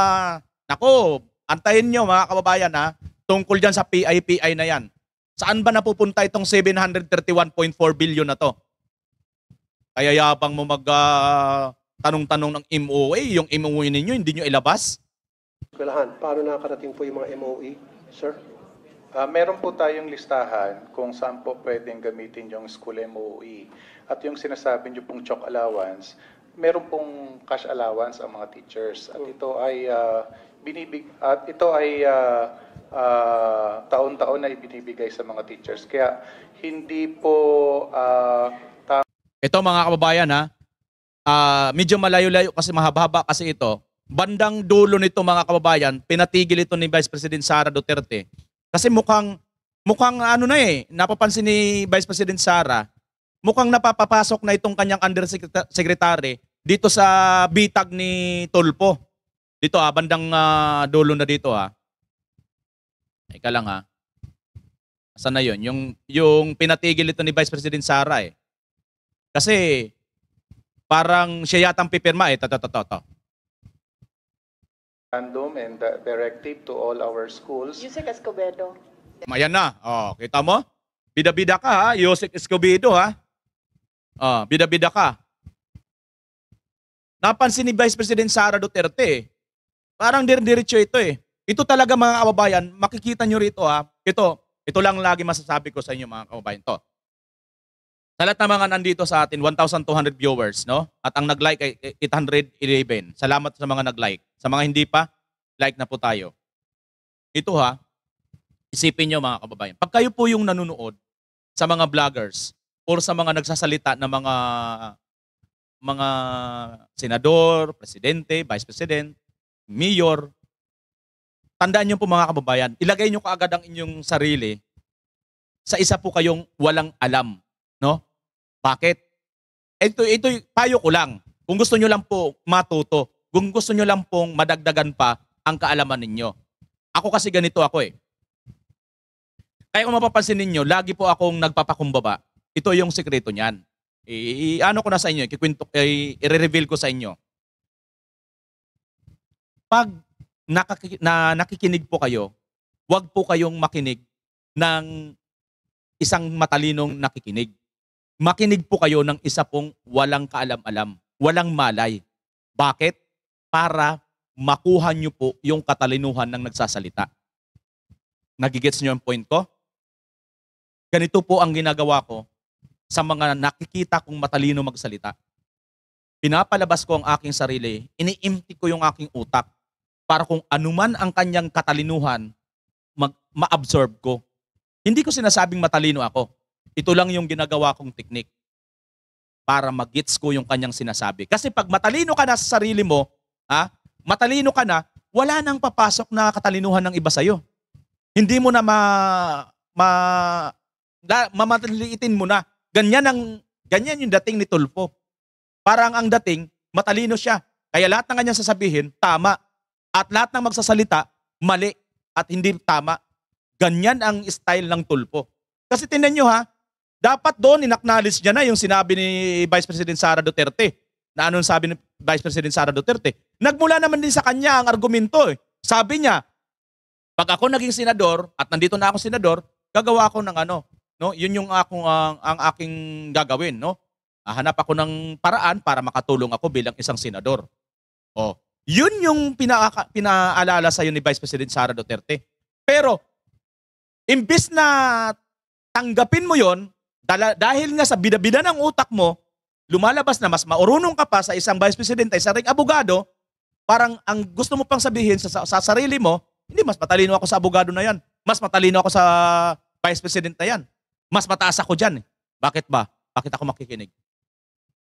nako, antayin nyo mga kababayan ha, tungkol dyan sa PIPI na yan. Saan ba napupunta itong 731.4 billion na to? Kaya yabang mo mag uh, tanong-tanong ng MOA, yung MOA ninyo, hindi nyo ilabas? Kailangan, paano nakarating po yung mga MOA, sir? Uh, meron po tayong listahan kung saan po pwedeng gamitin yung school MOE. At yung sinasabi nyo pong chalk allowance, meron pong cash allowance ang mga teachers. At hmm. ito ay uh, binibig at ito ay uh, uh, taon-taon na ibinibigay sa mga teachers. Kaya hindi po uh, ah, tama. Ito mga kababayan ha, uh, medyo malayo-layo kasi mahaba-haba kasi ito. Bandang dulo nito mga kababayan, pinatigil ito ni Vice President Sara Duterte. Kasi mukhang mukhang ano na eh, napapansin ni Vice President Sara, mukhang napapapasok na itong kanyang undersecretary dito sa bitag ni Tulpo. Dito ah, bandang uh, dulo na dito ah. Teka lang ha. Saan na yun? Yung, yung pinatigil ito ni Vice President Sara eh. Kasi parang siya yatang pipirma eh. Tatototo. Random and the uh, directive to all our schools. Yusek Escobedo. Ayan na. Oh, kita mo? Bida-bida ka ha. Yusek Escobedo ha. Oh, bida-bida ka. Napansin ni Vice President Sara Duterte eh. Parang dir-diretso ito eh. Ito talaga mga kababayan, makikita nyo rito ha. Ito, ito lang lagi masasabi ko sa inyo mga kababayan. To. Sa lahat ng mga nandito sa atin, 1,200 viewers, no? At ang nag-like ay 811. Salamat sa mga nag-like. Sa mga hindi pa, like na po tayo. Ito ha, isipin nyo mga kababayan. Pag kayo po yung nanonood sa mga vloggers or sa mga nagsasalita na mga mga senador, presidente, vice president, mayor, tandaan niyo po mga kababayan, ilagay niyo kaagad ang inyong sarili sa isa po kayong walang alam. No? Bakit? Ito, ito, payo ko lang. Kung gusto niyo lang po matuto, kung gusto niyo lang pong madagdagan pa ang kaalaman ninyo. Ako kasi ganito ako eh. Kaya kung mapapansin ninyo, lagi po akong nagpapakumbaba. Ito yung sekreto niyan. I, I ano ko na sa inyo, kikwento, i-reveal ko sa inyo. Pag nakaki- na nakikinig po kayo, huwag po kayong makinig ng isang matalinong nakikinig. Makinig po kayo ng isa pong walang kaalam-alam, walang malay. Bakit? Para makuha nyo po yung katalinuhan ng nagsasalita. Nagigets nyo ang point ko? Ganito po ang ginagawa ko sa mga nakikita kong matalino magsalita. Pinapalabas ko ang aking sarili, iniimti ko yung aking utak para kung anuman ang kanyang katalinuhan, mag, ma-absorb ko. Hindi ko sinasabing matalino ako. Ito lang yung ginagawa kong teknik para magits ko yung kanyang sinasabi. Kasi pag matalino ka na sa sarili mo, ha, matalino ka na, wala nang papasok na katalinuhan ng iba sa iyo. Hindi mo na ma, ma, da, mamataliitin mo na. Ganyan, ang, ganyan yung dating ni Tulfo. Parang ang dating, matalino siya. Kaya lahat ng kanyang sasabihin, tama. At lahat ng magsasalita, mali at hindi tama. Ganyan ang style ng tulpo. Kasi tinan nyo ha, dapat doon inacknowledge niya na yung sinabi ni Vice President Sara Duterte. Na anong sabi ni Vice President Sara Duterte? Nagmula naman din sa kanya ang argumento. Eh. Sabi niya, pag ako naging senador at nandito na ako senador, gagawa ako ng ano, no? Yun yung akong ang, ang aking gagawin, no? Ah, ako ng paraan para makatulong ako bilang isang senador. Oh, yun yung pinaaka, pinaalala sa'yo ni Vice President Sara Duterte. Pero, imbis na tanggapin mo yon dahil nga sa bidabida ng utak mo, lumalabas na mas maurunong ka pa sa isang Vice President, sa ring abogado, parang ang gusto mo pang sabihin sa, sa, sa sarili mo, hindi, mas matalino ako sa abogado na yan. Mas matalino ako sa Vice President na yan. Mas mataas ako dyan. Eh. Bakit ba? Bakit ako makikinig?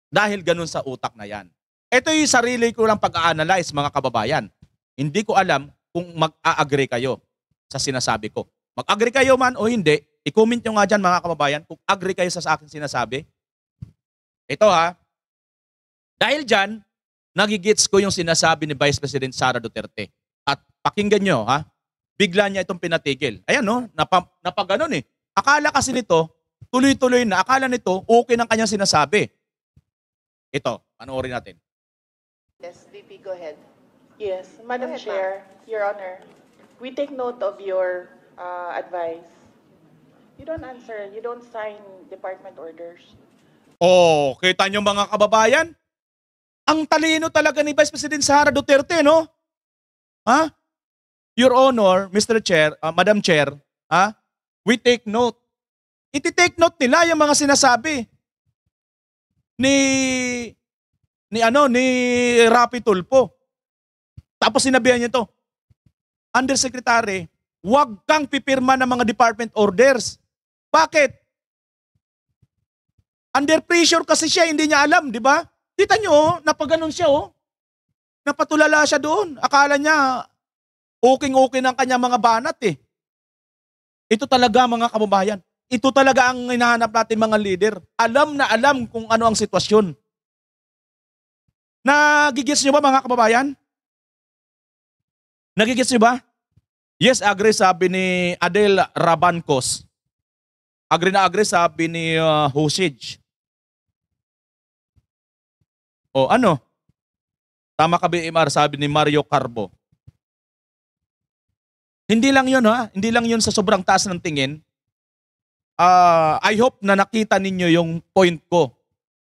Dahil ganun sa utak na yan. Ito yung sarili ko lang pag analyze mga kababayan. Hindi ko alam kung mag agree kayo sa sinasabi ko. Mag-agree kayo man o hindi, i-comment nyo nga dyan mga kababayan kung agree kayo sa akin sinasabi. Ito ha, dahil dyan, nagigits ko yung sinasabi ni Vice President Sara Duterte. At pakinggan nyo ha, bigla niya itong pinatigil. Ayan no, napa, napaganon eh. Akala kasi nito, tuloy-tuloy na, akala nito okay ng kanyang sinasabi. Ito, panoorin natin. Yes, VP, go ahead. Yes, Madam ahead, Chair, Your Honor, we take note of your uh, advice. You don't answer, you don't sign department orders. Oh, kita niyo mga kababayan? Ang talino talaga ni Vice President Sara Duterte, no? Ha? Your Honor, Mr. Chair, uh, Madam Chair, ha? we take note. Iti-take note nila yung mga sinasabi ni ni ano ni Rapi Tulpo. Tapos sinabihan niya to. Undersecretary, huwag kang pipirma ng mga department orders. Bakit? Under pressure kasi siya, hindi niya alam, di ba? Kita niyo, oh, napaganon siya, oh. Napatulala siya doon. Akala niya, okay-okay ang kanya mga banat, eh. Ito talaga, mga kababayan. Ito talaga ang hinahanap natin mga leader. Alam na alam kung ano ang sitwasyon. Nagigits niyo ba mga kababayan? Nagigits nyo ba? Yes, agree sabi ni Adel Rabancos. Agree na agree sabi ni uh, Hosage. O ano? Tama ka BMR sabi ni Mario Carbo. Hindi lang yun ha, hindi lang yun sa sobrang taas ng tingin. Uh, I hope na nakita ninyo yung point ko.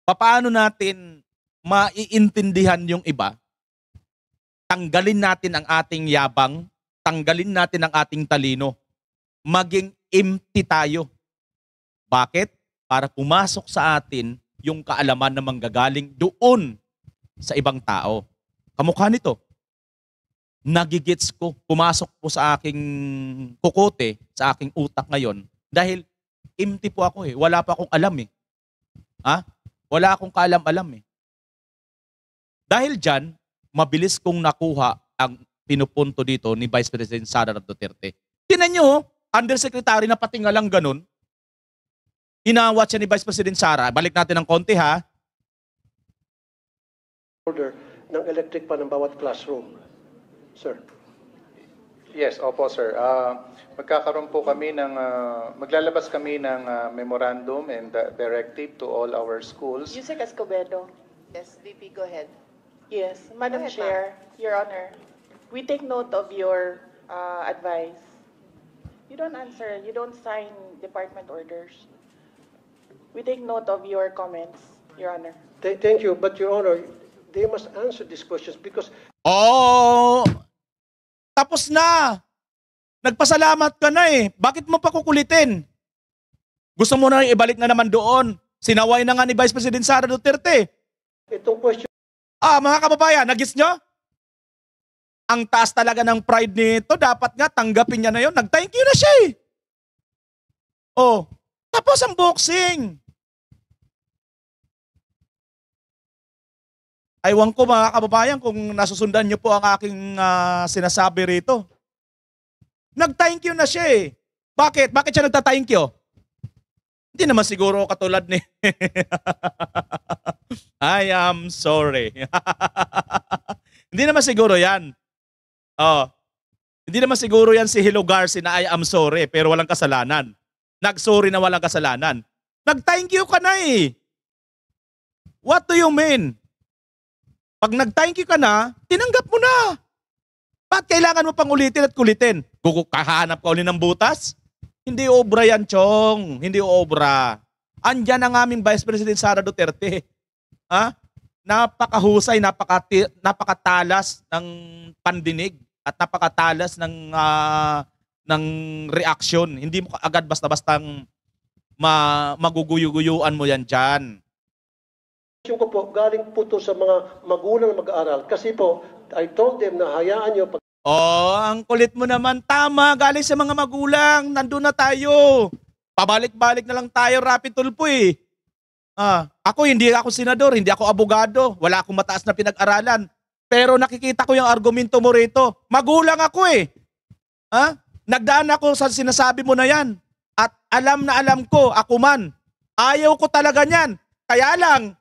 Paano natin maiintindihan yung iba, tanggalin natin ang ating yabang, tanggalin natin ang ating talino, maging empty tayo. Bakit? Para pumasok sa atin yung kaalaman na manggagaling doon sa ibang tao. Kamukha nito. Nagigits ko, pumasok po sa aking kukote, sa aking utak ngayon, dahil empty po ako eh. Wala pa akong alam eh. Ha? Wala akong kaalam-alam eh. Dahil dyan, mabilis kong nakuha ang pinupunto dito ni Vice President Sara Duterte. Tinan nyo, oh, undersecretary na patinga lang ganun, inawat siya ni Vice President Sara. Balik natin ng konti ha. Order ng electric pa ng bawat classroom. Sir. Yes, opo sir. Uh, magkakaroon po kami ng, uh, maglalabas kami ng uh, memorandum and uh, directive to all our schools. Yusek Escobedo. Yes, VP, go ahead. Yes, Madam ahead, Chair, Your Honor, we take note of your uh, advice. You don't answer, you don't sign department orders. We take note of your comments, Your Honor. Th thank you, but Your Honor, they must answer these questions because... Oh! Tapos na! Nagpasalamat ka na eh. Bakit mo pa kukulitin? Gusto mo na ibalik na naman doon. Sinaway na nga ni Vice President Sara Duterte. Itong question... Ah, mga kababayan, nagis nyo? Ang taas talaga ng pride nito, dapat nga tanggapin niya na yon. Nag-thank you na siya eh. Oh, tapos ang boxing. Aywan ko mga kababayan kung nasusundan niyo po ang aking uh, sinasabi rito. Nag-thank you na siya eh. Bakit? Bakit siya nagta-thank you? Hindi naman siguro katulad ni I am sorry. hindi naman siguro yan. Oh, hindi naman siguro yan si Hilo Garci na I am sorry pero walang kasalanan. Nag-sorry na walang kasalanan. Nag-thank you ka na eh. What do you mean? Pag nag-thank you ka na, tinanggap mo na. Ba't kailangan mo pang ulitin at kulitin? Kukukahanap ka ulit ng butas? Hindi obra yan, Chong. Hindi obra. Andiyan ang aming Vice President Sara Duterte ha? napakahusay, napaka, napakatalas ng pandinig at napakatalas ng uh, ng reaction. Hindi mo agad basta-bastang ma, maguguyuguyuan mo yan diyan. Yung ko po, galing po to sa mga magulang mag-aaral. Kasi po, I told them na hayaan niyo pag... Oh, ang kulit mo naman. Tama, galing sa mga magulang. Nandun na tayo. Pabalik-balik na lang tayo, Rapid Tulpo eh. Ah, ako hindi ako senador, hindi ako abogado, wala akong mataas na pinag-aralan. Pero nakikita ko yung argumento mo rito. Magulang ako eh. Ha? Nagdaan ako sa sinasabi mo na yan. At alam na alam ko, ako man, ayaw ko talaga niyan. Kaya lang,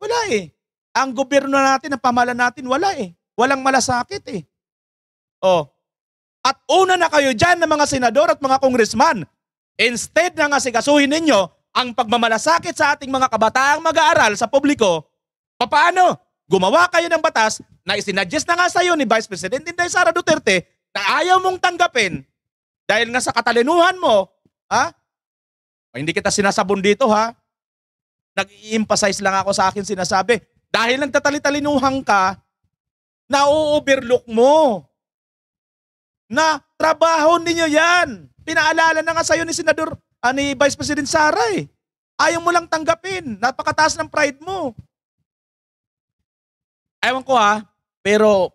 wala eh. Ang gobyerno natin, ang pamalan natin, wala eh. Walang malasakit eh. Oh. At una na kayo dyan ng mga senador at mga kongresman. Instead na nga sikasuhin ninyo, ang pagmamalasakit sa ating mga kabataang mag-aaral sa publiko, paano? Gumawa kayo ng batas na isinadyes na nga sa iyo ni Vice President Inday Sara Duterte na ayaw mong tanggapin dahil nga sa katalinuhan mo, ha? O, hindi kita sinasabon dito, ha? Nag-i-emphasize lang ako sa akin sinasabi. Dahil nagtatalitalinuhan ka, na-overlook mo. Na trabaho ninyo yan. Pinaalala na nga sa'yo ni Senador ani Vice President Sara eh. Ayaw mo lang tanggapin. Napakataas ng pride mo. Ewan ko ha, pero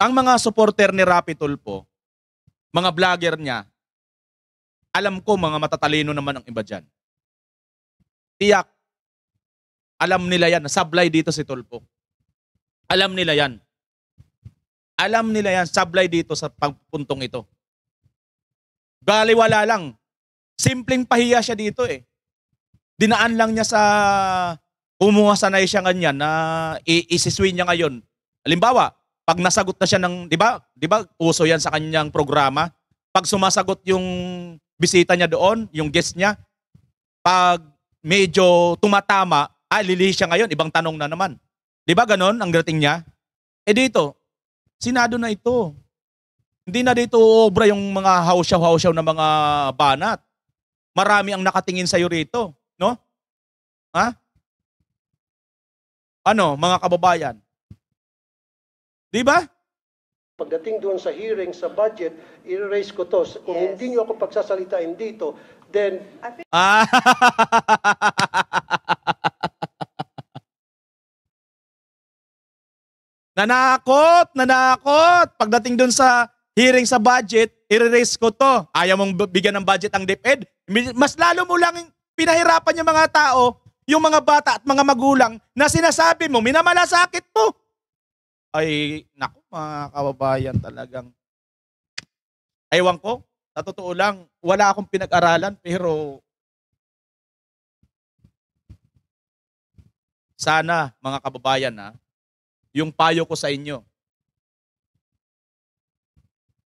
ang mga supporter ni Rapi Tulpo, mga vlogger niya, alam ko mga matatalino naman ang iba dyan. Tiyak, alam nila yan. Sablay dito si Tulpo. Alam nila yan. Alam nila yan. Sablay dito sa pagpuntong ito. Galiwala lang. Simpleng pahiya siya dito eh. Dinaan lang niya sa kumuha sanay siya ganyan na isisway niya ngayon. Halimbawa, pag nasagot na siya ng, di ba, di ba, uso yan sa kanyang programa. Pag sumasagot yung bisita niya doon, yung guest niya, pag medyo tumatama, ah, lilihi siya ngayon, ibang tanong na naman. Di ba ganon ang grating niya? Eh dito, sinado na ito. Hindi na dito obra yung mga hausyaw-hausyaw na mga banat. Marami ang nakatingin sa iyo rito, no? Ha? Ano, mga kababayan? 'Di ba? Pagdating doon sa hearing, sa budget, i-raise ko to. Kung yes. hindi niyo ako pagsasalitain dito, then... Ah! nanakot! Nanakot! Pagdating doon sa hearing sa budget, i-raise ko to. Ayaw mong bigyan ng budget ang DepEd. Mas lalo mo lang pinahirapan yung mga tao, yung mga bata at mga magulang na sinasabi mo, minamalasakit mo. Ay, naku mga kababayan talagang. Aywan ko, sa totoo lang, wala akong pinag-aralan pero sana mga kababayan ha, yung payo ko sa inyo,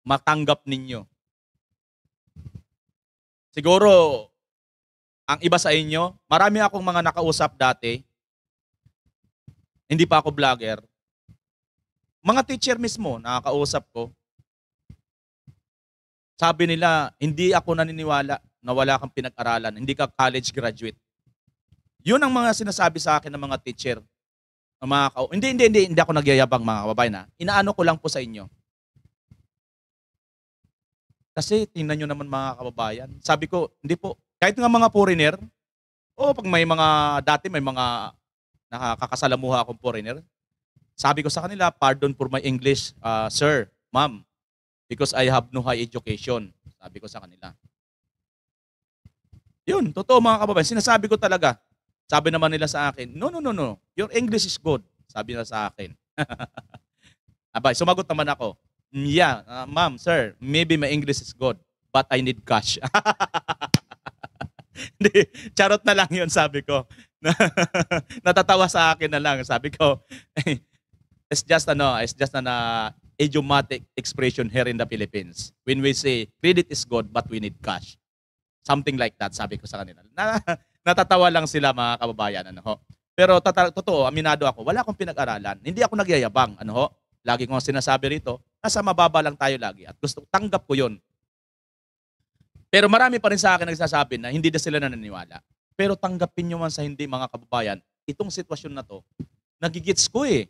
matanggap ninyo. Siguro, ang iba sa inyo, marami akong mga nakausap dati, hindi pa ako vlogger, mga teacher mismo, nakakausap ko, sabi nila, hindi ako naniniwala na wala kang pinag-aralan, hindi ka college graduate. Yun ang mga sinasabi sa akin ng mga teacher. Ng mga ka- hindi, hindi, hindi, hindi ako nagyayabang mga kababayan. Ha? Inaano ko lang po sa inyo. Kasi tingnan nyo naman mga kababayan. Sabi ko, hindi po, kahit nga mga foreigner, o oh, pag may mga, dati may mga nakakasalamuha akong foreigner, sabi ko sa kanila, pardon for my English, uh, sir, ma'am, because I have no high education. Sabi ko sa kanila. Yun, totoo mga kababayan. Sinasabi ko talaga. Sabi naman nila sa akin, no, no, no, no, your English is good. Sabi nila sa akin. Abay, sumagot naman ako. Mm, yeah, uh, ma'am, sir, maybe my English is good, but I need cash. Hindi, charot na lang yon sabi ko. Natatawa sa akin na lang. Sabi ko, it's just ano, it's just an uh, idiomatic expression here in the Philippines. When we say, credit is good, but we need cash. Something like that, sabi ko sa kanila. natatawa lang sila mga kababayan. Ano, ho. Pero tata- totoo, aminado ako, wala akong pinag-aralan. Hindi ako nagyayabang. Ano, ho. Lagi kong sinasabi rito, Nasa mababa lang tayo lagi at gusto tanggap ko 'yon. Pero marami pa rin sa akin nagsasabi na hindi na sila naniniwala. Pero tanggapin nyo man sa hindi mga kababayan, itong sitwasyon na to, nagigits ko eh.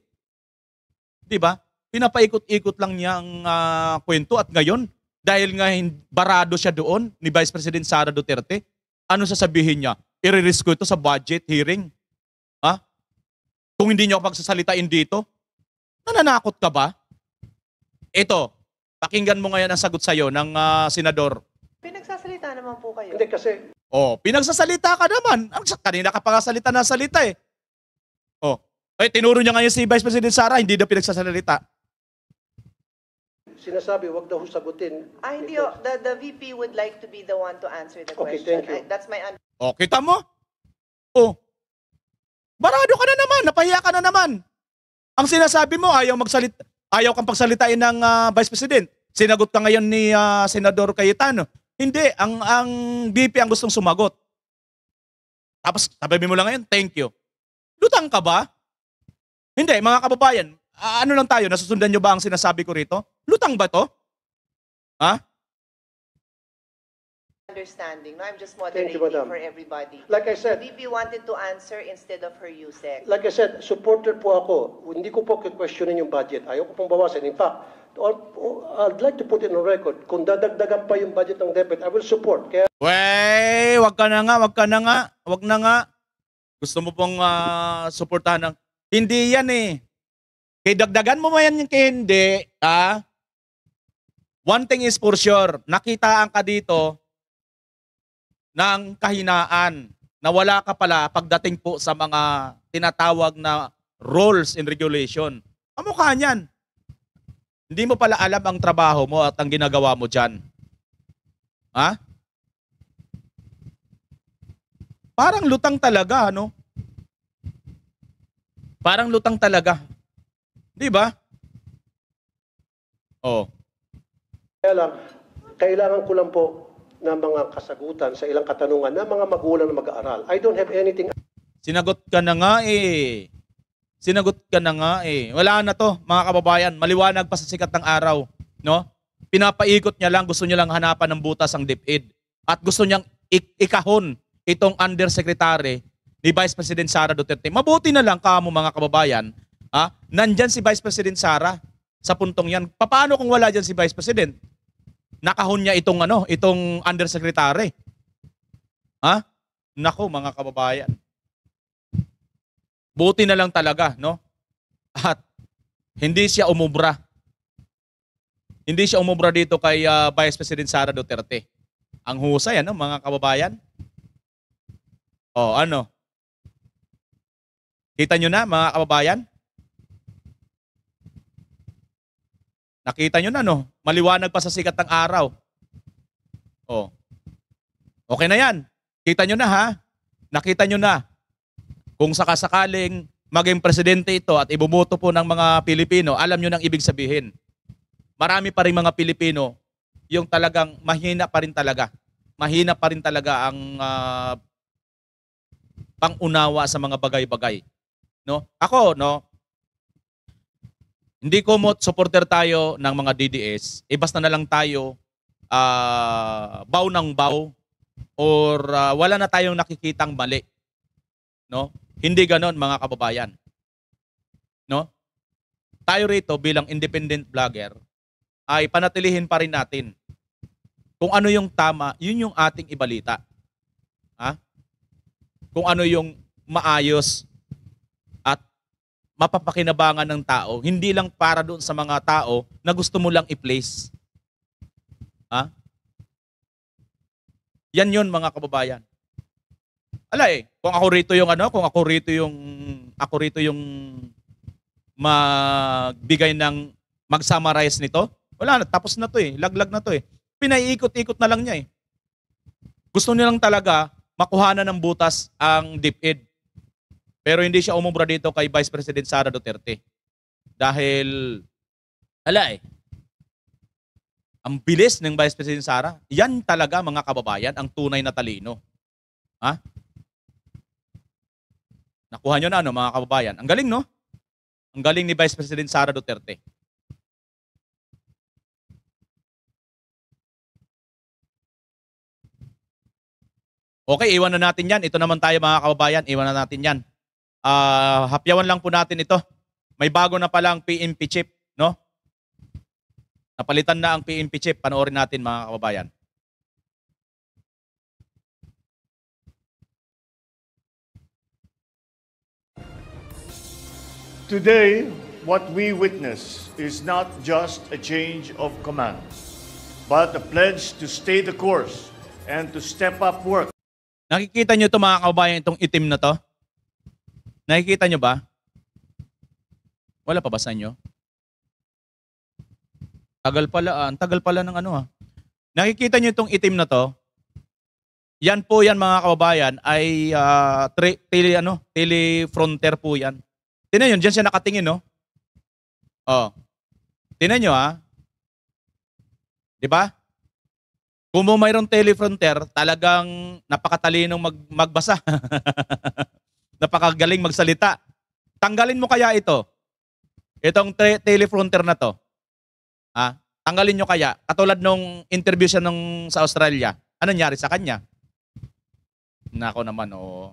'Di ba? Pinapaikot-ikot lang niya ang uh, kwento at ngayon dahil nga barado siya doon ni Vice President Sara Duterte, ano sasabihin niya? i ko ito sa budget hearing. Ha? Kung hindi niyo ako pagsasalitain dito, nananakot ka ba? Ito, pakinggan mo ngayon ang sagot sa'yo ng ah, senador. Pinagsasalita naman po kayo. Hindi kasi Oh, pinagsasalita ka naman. Ang sa- Kanina ka pa salita ng salita eh. Oh. Eh, tinuro niya ngayon si Vice President Sara, hindi daw pinagsasalita. sinasabi wag daw sagutin. Ah, hindi ho. Oh. The, the VP would like to be the one to answer the Okay, question. thank you. I- That's my understanding. Oh, kita mo? Oh. Barado ka na naman, napahiya ka na naman. Ang sinasabi mo, ayaw magsalita. Ayaw kang pagsalitain ng uh, Vice President. Sinagot ka ngayon ni uh, Senador Cayetano. Hindi, ang, ang BP ang gustong sumagot. Tapos sabi mo lang ngayon, thank you. Lutang ka ba? Hindi, mga kababayan, uh, ano lang tayo, nasusundan nyo ba ang sinasabi ko rito? Lutang ba to? Ha? understanding. No, I'm just moderating Madam. for everybody. Like I said, Bibi wanted to answer instead of her USEC. Like I said, supporter po ako. Hindi ko po questionin yung budget. Ayoko pong bawasan. In fact, I'd like to put it on record. Kung dadagdagan pa yung budget ng DepEd, I will support. Kaya... Wey! Wag ka na nga, wag ka na nga, wag na nga. Gusto mo pong uh, suportahan ng... Hindi yan eh. Kay dagdagan mo mo yan yung hindi, ah, one thing is for sure, nakitaan ka dito, ng kahinaan na wala ka pala pagdating po sa mga tinatawag na rules and regulation. Kamukha niyan. Hindi mo pala alam ang trabaho mo at ang ginagawa mo dyan. Ha? Parang lutang talaga, ano? Parang lutang talaga. Di ba? Oo. Oh. Kaya lang, kailangan ko lang po na mga kasagutan sa ilang katanungan ng mga magulang na mag-aaral. I don't have anything. Sinagot ka na nga eh. Sinagot ka na nga eh. Wala na to, mga kababayan. Maliwanag pa sa sikat ng araw. No? Pinapaikot niya lang, gusto niya lang hanapan ng butas ang DepEd. At gusto niyang ik- ikahon itong undersecretary ni Vice President Sara Duterte. Mabuti na lang kamo mga kababayan, ha? Nandiyan si Vice President Sara sa puntong yan. Paano kung wala diyan si Vice President? nakahon niya itong ano, itong undersecretary. Ha? Nako mga kababayan. Buti na lang talaga, no? At hindi siya umubra. Hindi siya umubra dito kay uh, Vice President Sara Duterte. Ang husay, ano, mga kababayan? oh, ano? Kita nyo na, mga kababayan? Nakita nyo na, no? Maliwanag pa sa sikat ng araw. Oh. Okay na yan. Kita nyo na, ha? Nakita nyo na. Kung sakasakaling maging presidente ito at ibumoto po ng mga Pilipino, alam nyo nang ibig sabihin. Marami pa rin mga Pilipino yung talagang mahina pa rin talaga. Mahina pa rin talaga ang uh, pangunawa sa mga bagay-bagay. No? Ako, no, hindi ko mo supporter tayo ng mga DDS, eh basta na lang tayo uh, baw ng baw or uh, wala na tayong nakikitang mali. No? Hindi ganon mga kababayan. No? Tayo rito bilang independent vlogger ay panatilihin pa rin natin kung ano yung tama, yun yung ating ibalita. Ha? Kung ano yung maayos mapapakinabangan ng tao, hindi lang para doon sa mga tao na gusto mo lang i-place. Ha? Yan yun mga kababayan. Ala eh, kung ako rito yung ano, kung ako rito yung ako rito yung magbigay ng mag-summarize nito, wala na, tapos na to eh, laglag na to eh. Pinaiikot-ikot na lang niya eh. Gusto niya lang talaga makuha na ng butas ang DepEd pero hindi siya umubra dito kay Vice President Sara Duterte. Dahil, ala eh, ang bilis ng Vice President Sara, yan talaga mga kababayan, ang tunay na talino. Ha? Nakuha nyo na ano mga kababayan. Ang galing no? Ang galing ni Vice President Sara Duterte. Okay, iwan na natin yan. Ito naman tayo mga kababayan, iwan na natin yan uh, hapyawan lang po natin ito. May bago na pala ang PNP chip, no? Napalitan na ang PNP chip. Panoorin natin mga kababayan. Today, what we witness is not just a change of command, but a pledge to stay the course and to step up work. Nakikita nyo ito mga kababayan, itong itim na to? Nakikita nyo ba? Wala pa ba sa inyo? Tagal pala, ah, ang ah, tagal pala ng ano ah. Nakikita nyo itong itim na to? Yan po yan mga kababayan ay uh, tri, tele, ano, tele frontier po yan. Tinan yun, dyan siya nakatingin no? Oh. Tinan nyo ha? Ah. Di ba? Kung mo mayroong telefrontier, talagang napakatalinong mag, magbasa. napakagaling magsalita. Tanggalin mo kaya ito. Itong te- telefronter na to. Ha? Tanggalin nyo kaya. Katulad nung interview siya nung sa Australia. Ano nangyari sa kanya? Nako naman, oo. Oh.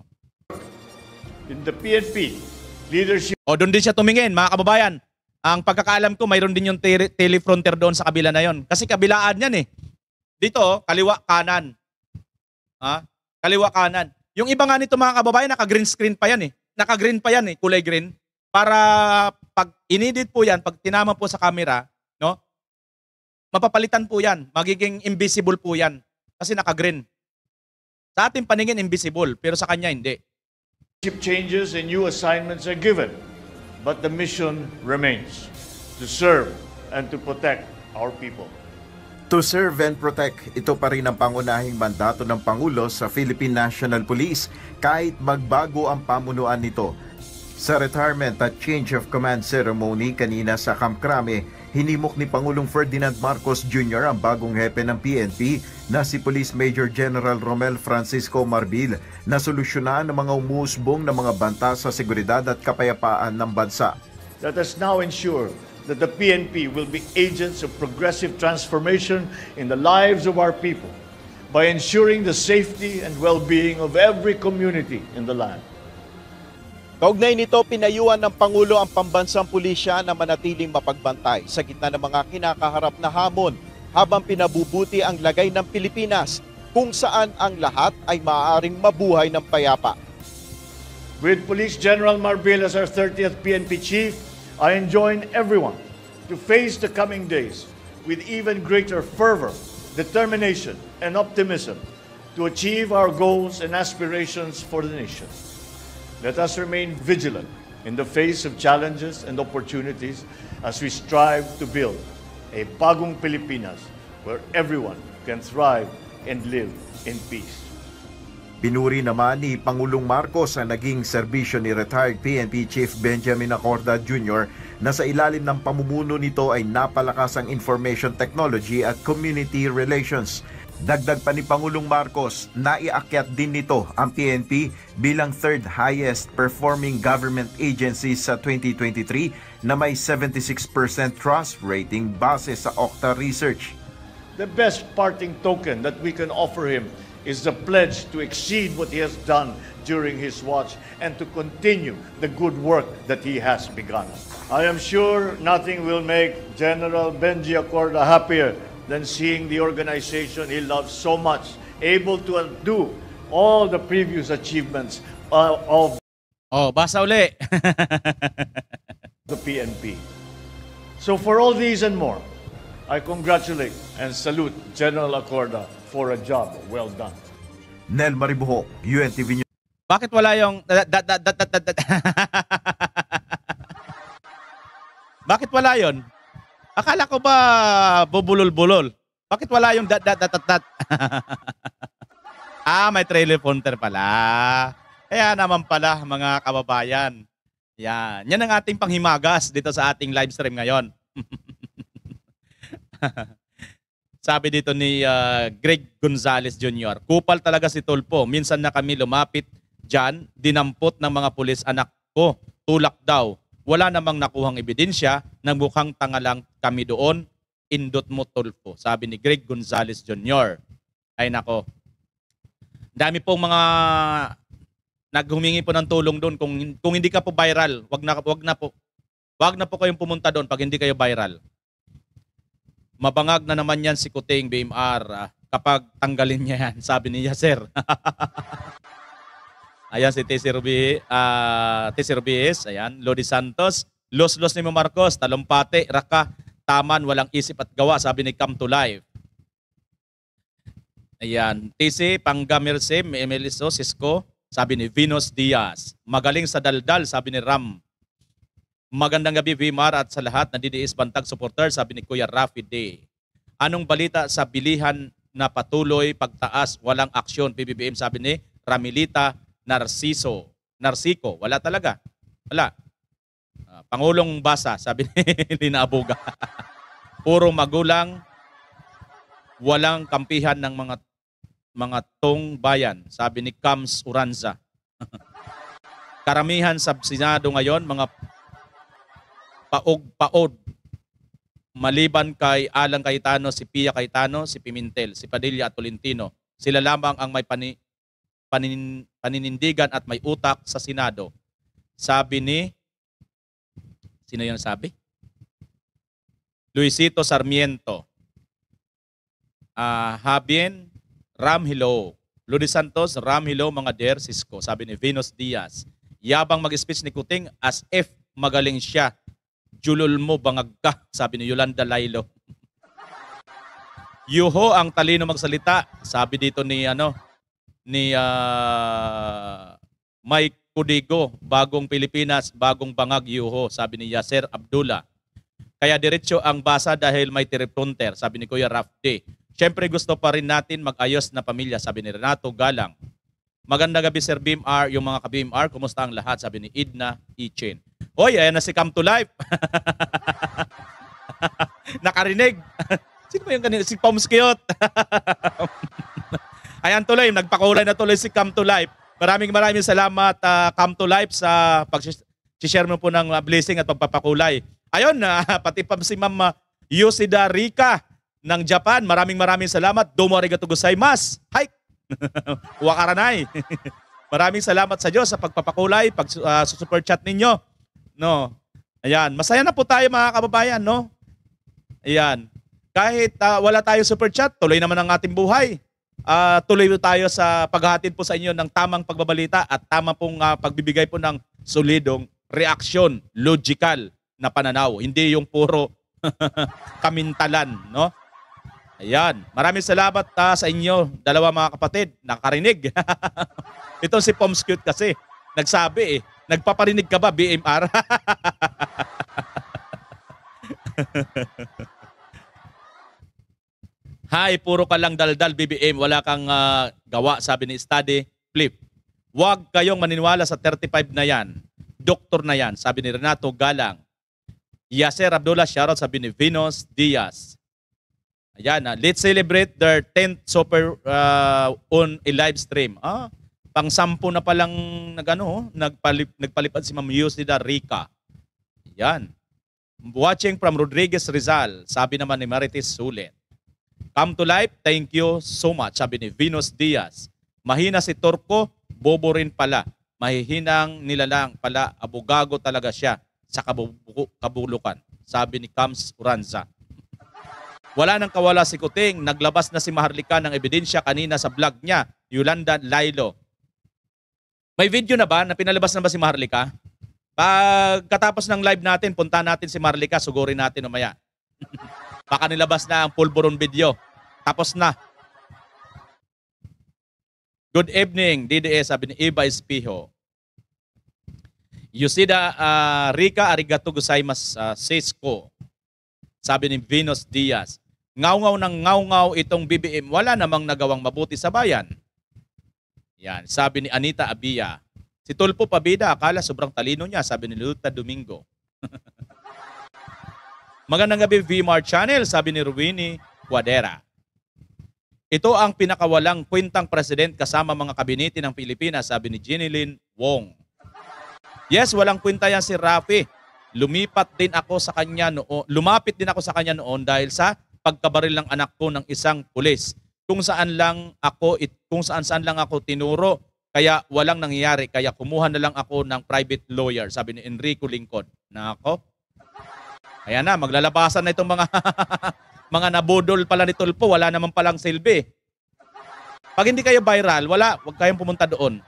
In the PNP, leadership... O, oh, doon din siya tumingin, mga kababayan. Ang pagkakaalam ko, mayroon din yung te- telefronter doon sa kabila na yon. Kasi kabilaan yan eh. Dito, oh, kaliwa, kanan. Ha? Kaliwa, kanan. Yung iba nga nito mga kababayan, naka-green screen pa yan eh. Naka-green pa yan eh, kulay green. Para pag inedit po yan, pag tinama po sa camera, no? Mapapalitan po yan. Magiging invisible po yan. Kasi naka-green. Sa ating paningin, invisible. Pero sa kanya, hindi. Ship changes and new assignments are given. But the mission remains to serve and to protect our people. To serve and protect, ito pa rin ang pangunahing mandato ng Pangulo sa Philippine National Police kahit magbago ang pamunuan nito. Sa retirement at change of command ceremony kanina sa Camp Crame, hinimok ni Pangulong Ferdinand Marcos Jr. ang bagong hepe ng PNP na si Police Major General Romel Francisco Marbil na solusyonan ang mga umuusbong na mga banta sa seguridad at kapayapaan ng bansa. Let us now ensure that the PNP will be agents of progressive transformation in the lives of our people by ensuring the safety and well-being of every community in the land. Kaugnay nito, pinayuan ng Pangulo ang pambansang pulisya na manatiling mapagbantay sa gitna ng mga kinakaharap na hamon habang pinabubuti ang lagay ng Pilipinas kung saan ang lahat ay maaaring mabuhay ng payapa. With Police General Marbil as our 30th PNP Chief, I enjoin everyone to face the coming days with even greater fervor, determination, and optimism to achieve our goals and aspirations for the nation. Let us remain vigilant in the face of challenges and opportunities as we strive to build a Bagong Pilipinas where everyone can thrive and live in peace. Binuri naman ni Pangulong Marcos ang naging serbisyo ni retired PNP Chief Benjamin Acorda Jr. na sa ilalim ng pamumuno nito ay napalakas ang information technology at community relations. Dagdag pa ni Pangulong Marcos, naiakyat din nito ang PNP bilang third highest performing government agency sa 2023 na may 76% trust rating base sa Okta Research. The best parting token that we can offer him is the pledge to exceed what he has done during his watch and to continue the good work that he has begun. I am sure nothing will make General Benji Accorda happier than seeing the organization he loves so much able to undo all the previous achievements uh, of Oh, basa uli. the PNP. So for all these and more, I congratulate and salute General Acorda for a job well done. Nel Maribuho, UNTV News. Bakit wala yung Bakit wala yon? Akala ko ba bubulol-bulol? Bakit wala yung dat dat dat dat? ah, may trailer punter pala. Kaya naman pala mga kababayan. Yan. Yan ang ating panghimagas dito sa ating live stream ngayon. Sabi dito ni uh, Greg Gonzalez Jr., kupal talaga si Tulpo. Minsan na kami lumapit dyan, dinampot ng mga pulis anak ko. Tulak daw. Wala namang nakuhang ebidensya na tanga lang kami doon. Indot mo Tulpo. Sabi ni Greg Gonzalez Jr. Ay nako. Dami pong mga naghumingi po ng tulong doon. Kung, kung hindi ka po viral, wag na, wag na po. Wag na po kayong pumunta doon pag hindi kayo viral mabangag na naman yan si Kuting BMR ah, kapag tanggalin niya yan, sabi ni Yasser. ayan si TC Rubi, uh, ah, TC Rubies, ayan, Lodi Santos, Los-los ni Marcos, Talumpate, Raka, Taman, walang isip at gawa, sabi ni Come to Life. Ayan, TC, Pangga Mirsim, Emiliso, Cisco, sabi ni Venus Diaz. Magaling sa daldal, sabi ni Ram Magandang gabi Vimar at sa lahat ng DDS Bantag supporter, sabi ni Kuya Rafi D. Anong balita sa bilihan na patuloy pagtaas, walang aksyon, PBBM sabi ni Ramilita Narciso. Narciso, wala talaga. Wala. Uh, Pangulong Basa, sabi ni Lina Abuga. Puro magulang, walang kampihan ng mga mga tong bayan, sabi ni Kams Uranza. Karamihan sa Senado ngayon, mga paog-paod maliban kay Alang Cayetano, si Pia Cayetano, si Pimentel, si Padilla at Tolentino. Sila lamang ang may pani, panin, paninindigan at may utak sa Senado. Sabi ni, sino yung sabi? Luisito Sarmiento, uh, Habien Ramhilo, Luis Santos Ramhilo mga der Cisco, sabi ni Venus Diaz. Yabang mag-speech ni Kuting as if magaling siya julol mo bangag ka, sabi ni Yolanda Lailo. Yuho ang talino magsalita, sabi dito ni ano ni uh, Mike Kudigo, bagong Pilipinas, bagong bangag yuho, sabi ni Yasser Abdullah. Kaya diretso ang basa dahil may tiripronter, sabi ni Kuya Rafde. Siyempre gusto pa rin natin mag-ayos na pamilya, sabi ni Renato Galang. Maganda gabi Sir BMR, yung mga ka-BMR, kumusta ang lahat? Sabi ni Idna Ichin. Hoy, ayan na si Come to Life. Nakarinig. Sino ba yung kanina? Si Poms Kiyot. ayan tuloy, nagpakulay na tuloy si Come to Life. Maraming maraming salamat uh, Come to Life sa pag-share mo po ng ah, blessing at pagpapakulay. Ayun, uh, pati pa si Ma'am Yosida Rika ng Japan. Maraming maraming salamat. Domo arigato gozaimasu. Hi! Wakaranay. Maraming salamat sa Diyos sa pagpapakulay, pag uh, ah, super chat ninyo. No. Ayan, masaya na po tayo mga kababayan, no? Ayan. Kahit uh, wala tayo super chat, tuloy naman ang ating buhay. Uh, tuloy tayo sa paghahatid po sa inyo ng tamang pagbabalita at tama pong uh, pagbibigay po ng solidong reaksyon, logical na pananaw. Hindi yung puro kamintalan, no? Ayan. Maraming salamat uh, sa inyo, dalawa mga kapatid. Nakarinig. Ito si Poms Cute kasi. Nagsabi eh. Nagpaparinig ka ba, BMR? Hi, puro ka lang daldal, BBM. Wala kang uh, gawa, sabi ni Study Flip. Huwag kayong maniniwala sa 35 na yan. Doktor na yan, sabi ni Renato Galang. Yasser Abdullah, shoutout, sa ni Diaz. Ayan, uh, let's celebrate their 10th super uh, on a live stream. Ah, pang sampu na palang nagano, nagpalip, nagpalipad si Ma'am Yusida Rica. Ayan. Watching from Rodriguez Rizal, sabi naman ni Marites Sulit. Come to life, thank you so much, sabi ni Venus Diaz. Mahina si Torco, bobo rin pala. Mahihinang nila lang pala, abugago talaga siya sa kabulukan, sabi ni Cams Uranza. Wala nang kawala si Kuting. Naglabas na si Maharlika ng ebidensya kanina sa vlog niya, Yolanda Lilo. May video na ba na pinalabas na ba si Maharlika? Pagkatapos ng live natin, punta natin si Maharlika, sugurin natin umaya. Baka nilabas na ang pulburon video. Tapos na. Good evening, DDS, sabi ni Eva Espiho. Yusida uh, Rika Arigato Gozaimasu uh, ah, Sesko. Sabi ni Venus Diaz. Ngaw-ngaw ng ngaw-ngaw itong BBM, wala namang nagawang mabuti sa bayan. Yan, sabi ni Anita Abia. Si Tulpo Pabida, akala sobrang talino niya, sabi ni Luta Domingo. Magandang gabi VMAR Channel, sabi ni Ruini Quadera. Ito ang pinakawalang kwentang president kasama mga kabinete ng Pilipinas, sabi ni Ginilyn Wong. Yes, walang kwenta yan si Rafi. Lumipat din ako sa kanya noon, lumapit din ako sa kanya noon dahil sa pagkabaril ng anak ko ng isang pulis. Kung saan lang ako, it, kung saan saan lang ako tinuro, kaya walang nangyayari, kaya kumuha na lang ako ng private lawyer, sabi ni Enrico Lincoln. Nako. Ayan na, maglalabasan na itong mga mga nabudol pala ni Tulpo, wala naman palang silbi. Pag hindi kayo viral, wala, wag kayong pumunta doon.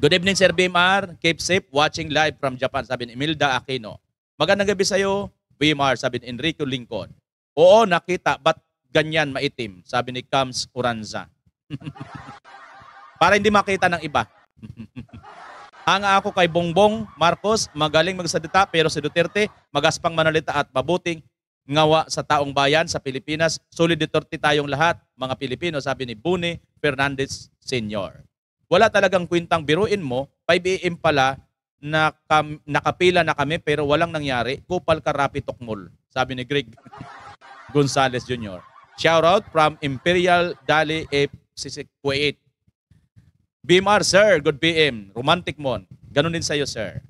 Good evening, Sir BMR. Keep safe watching live from Japan, sabi ni Imelda Aquino. Magandang gabi sa iyo, BMR, sabi ni Enrico Lincoln. Oo, nakita. Ba't ganyan maitim? Sabi ni Kams Uranza. Para hindi makita ng iba. Ang ako kay Bongbong Marcos, magaling magsadita pero si Duterte magaspang manalita at mabuting ngawa sa taong bayan sa Pilipinas. Solid Duterte tayong lahat, mga Pilipino, sabi ni Buni Fernandez Sr. Wala talagang kwintang biruin mo, 5 a.m. pala, nakam, nakapila na kami pero walang nangyari, kupal ka rapi tokmol, sabi ni Greg. Gonzales Jr. Shout out from Imperial Dali F. Kuwait. BMR, sir. Good BM. Romantic mon. Ganun din sa'yo, sir.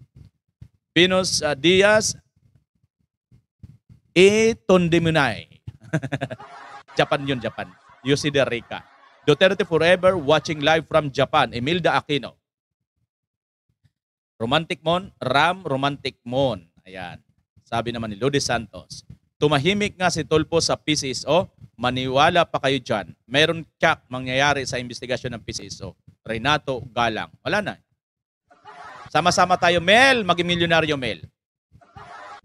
Venus uh, Diaz E. Tondemunay. Japan yun, Japan. Yoside Rica. Duterte Forever watching live from Japan. Emilda Aquino. Romantic Mon, Ram Romantic Mon. Ayan. Sabi naman ni Lodi Santos. Tumahimik nga si Tolpo sa PCSO, maniwala pa kayo dyan. Meron kak mangyayari sa investigasyon ng PCSO. Renato Galang. Wala na. Sama-sama tayo, Mel. Maging milyonaryo, Mel.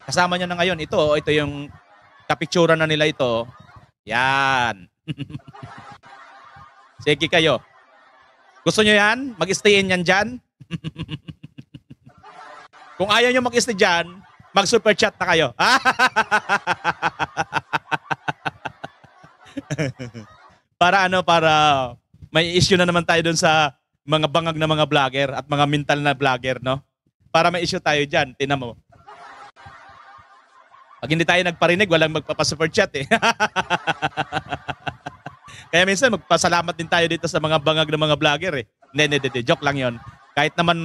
Kasama niya na ngayon. Ito, oh, ito yung kapitsura na nila ito. Yan. Sige kayo. Gusto nyo yan? Mag-stayin yan dyan? Kung ayaw nyo mag-stay dyan, Mag-super chat na kayo. para ano, para may issue na naman tayo dun sa mga bangag na mga vlogger at mga mental na vlogger, no? Para may issue tayo dyan, tinan mo. Pag hindi tayo nagparinig, walang magpapasuper chat eh. Kaya minsan magpasalamat din tayo dito sa mga bangag ng mga vlogger eh. Hindi, hindi, hindi. Joke lang yon. Kahit naman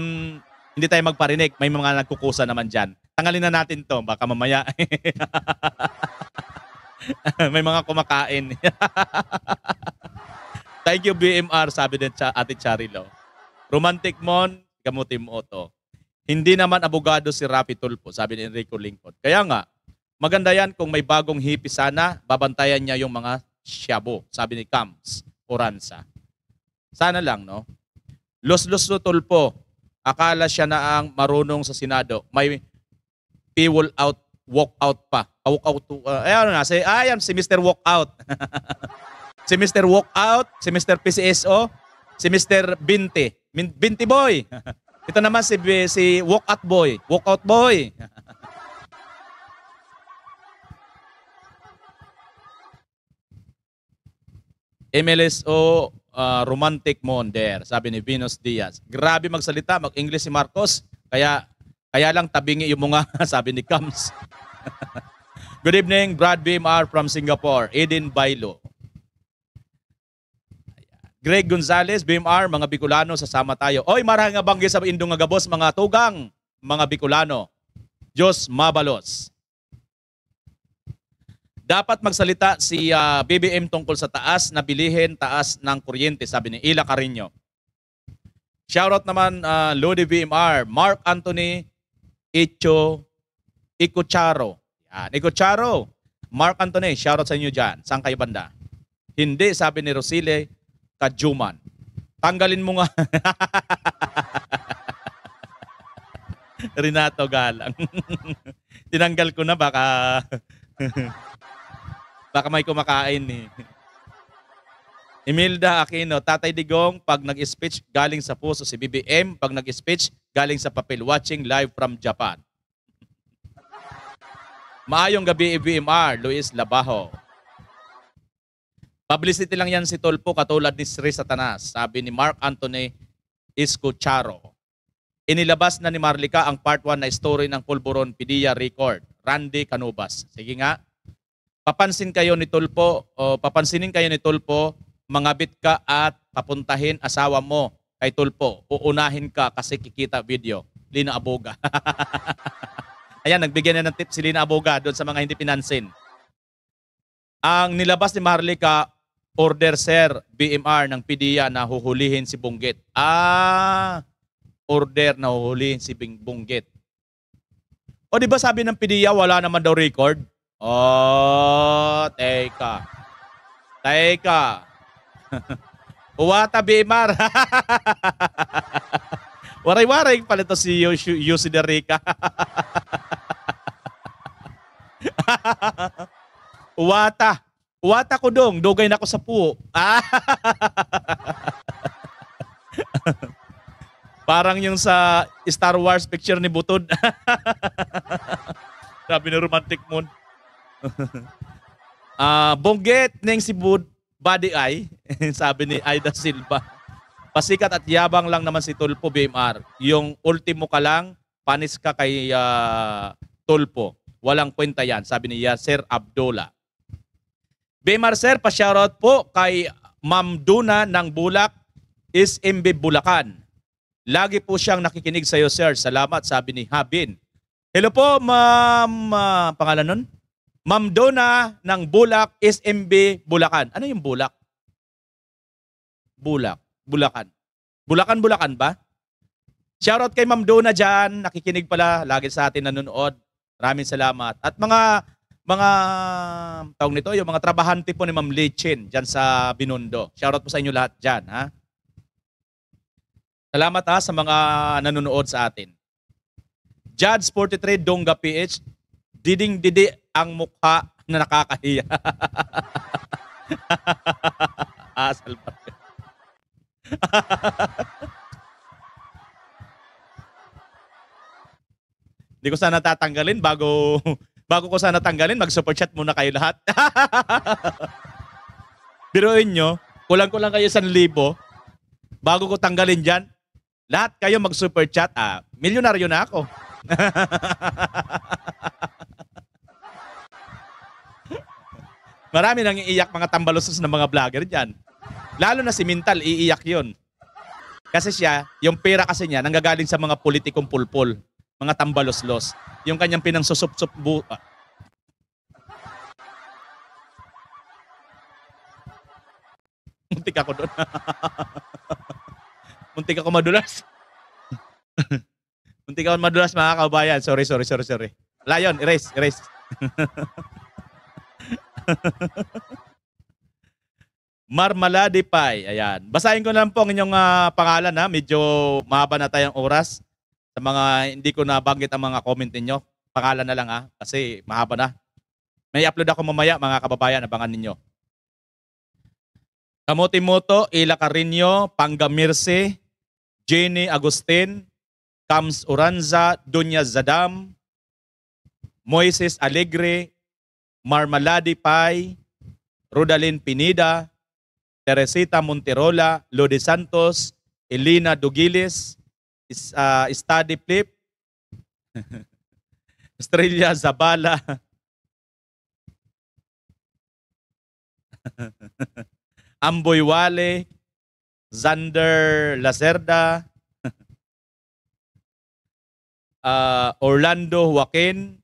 hindi tayo magparinig, may mga nagkukusa naman dyan. Tanggalin na natin to, baka mamaya. May mga kumakain. Thank you BMR, sabi din cha, Ate Charilo. Romantic mon, kamutim mo to. Hindi naman abogado si Rafi Tulpo, sabi ni Enrico Lingkod. Kaya nga, maganda yan kung may bagong hippie sana, babantayan niya yung mga shabu, sabi ni Camps Oranza. Sana lang, no? Los-los no Tulpo, akala siya na ang marunong sa Senado. May people out, walk out pa. Ah, walk out to, uh, ah, eh, ayan na, si, ayan, ah, si Mr. Walk Out. si Mr. Walk Out, si Mr. PCSO, si Mr. Binti. Binti Boy. Ito naman si, si Walk Out Boy. Walk Out Boy. MLSO uh, Romantic there, sabi ni Venus Diaz. Grabe magsalita, mag-English si Marcos, kaya kaya lang tabingi yung mga sabi ni Kams. Good evening, Brad BMR from Singapore, Eden Bailo. Greg Gonzalez, BMR, mga Bicolano, sasama tayo. Oy, marahang nga banggi sa Indong Agabos, mga tugang, mga Bicolano. Diyos mabalos. Dapat magsalita si uh, ah, BBM tungkol sa taas na bilihin, taas ng kuryente, sabi ni Ila Carino. Shoutout naman uh, Lodi BMR, Mark Anthony Icho, Ikucharo. Yan, Ikucharo. Mark Antony, shoutout sa inyo dyan. Saan kayo banda? Hindi, sabi ni Rosile, kajuman. Tanggalin mo nga. Renato Galang. Tinanggal ko na baka baka may kumakain eh. Emilda Aquino, Tatay Digong, pag nag-speech galing sa puso si BBM, pag nag-speech galing sa papel, watching live from Japan. Maayong gabi, EBMR, Luis Labajo. Publicity lang yan si Tolpo, katulad ni Sri Satanas, sabi ni Mark Anthony Escucharo. Inilabas na ni Marlika ang part 1 na story ng Pulburon Pidia Record, Randy Canubas. Sige nga, papansin kayo ni Tulpo, o papansinin kayo ni Tulpo, mga bitka at papuntahin asawa mo Kay Tulpo, uunahin ka kasi kikita video. Lina Aboga. Ayan, nagbigyan na ng tip si Lina Aboga doon sa mga hindi pinansin. Ang nilabas ni Marlica, order sir, BMR ng PDEA na huhulihin si Bunggit. Ah, order na huhulihin si Bing Bunggit. O di ba sabi ng PDEA, wala naman daw record? Oh, teka. Teka. Wata BMR. Waray-waray pala ito si Yusi de Rica. Uwata. Uwata ko dong. Dugay na ko sa puo. Parang yung sa Star Wars picture ni Butod. Sabi ni Romantic Moon. Ah, uh, bongget ning si Butod body eye, sabi ni Aida Silva. Pasikat at yabang lang naman si Tulpo BMR. Yung ultimo ka lang, panis ka kay uh, Tulpo. Walang kwenta yan, sabi ni Yasser Abdullah. BMR sir, pa-shoutout po kay Ma'am Duna ng Bulak, is MB Bulacan. Lagi po siyang nakikinig sa iyo sir. Salamat, sabi ni Habin. Hello po, ma'am, uh, pangalan nun? Ma'am Dona ng Bulak, SMB, Bulacan. Ano yung Bulak? Bulak, Bulacan. Bulacan, Bulacan ba? Shoutout kay Ma'am Dona dyan. Nakikinig pala. Lagi sa atin nanonood. Maraming salamat. At mga, mga, tawag nito, yung mga trabahante po ni Ma'am Lechin dyan sa Binondo. Shoutout po sa inyo lahat dyan. Ha? Salamat ha sa mga nanonood sa atin. Judge 43 Donga PH, Diding didi ang mukha na nakakahiya. Asal pa. Hindi ko sana tatanggalin bago bago ko sana tanggalin, mag-super chat muna kayo lahat. Biruin nyo, kulang ko lang kayo sa libo. Bago ko tanggalin dyan, lahat kayo mag-super chat. Ah, milyonaryo na ako. Marami nang iiyak mga tambalosos ng mga vlogger dyan. Lalo na si Mintal, iiyak yon. Kasi siya, yung pera kasi niya, nanggagaling sa mga politikong pulpol. Mga tambaloslos. Yung kanyang pinangsusup-sup bu- ah. Muntik ako doon. Muntik ako madulas. Muntik ako madulas mga kabayan. Sorry, sorry, sorry, sorry. Lion, erase, erase. Marmalade Pie. Ayan. Basahin ko na lang po ang inyong uh, pangalan ha. Medyo mahaba na tayong oras. Sa mga hindi ko nabanggit ang mga comment ninyo. Pangalan na lang ha. Kasi mahaba na. May upload ako mamaya mga kababayan. Abangan ninyo. Kamotimoto, Ila Carino, Panga Mirce, Jenny Agustin, Kams Uranza, Dunya Zadam, Moises Alegre, Marmalade Pai, Rudalyn Pineda, Teresita Monterola, Lodi Santos, Elina Dugilis, is, uh, Study Flip, Estrella Zabala, Amboy Wale, Zander Lacerda, uh, Orlando Joaquin,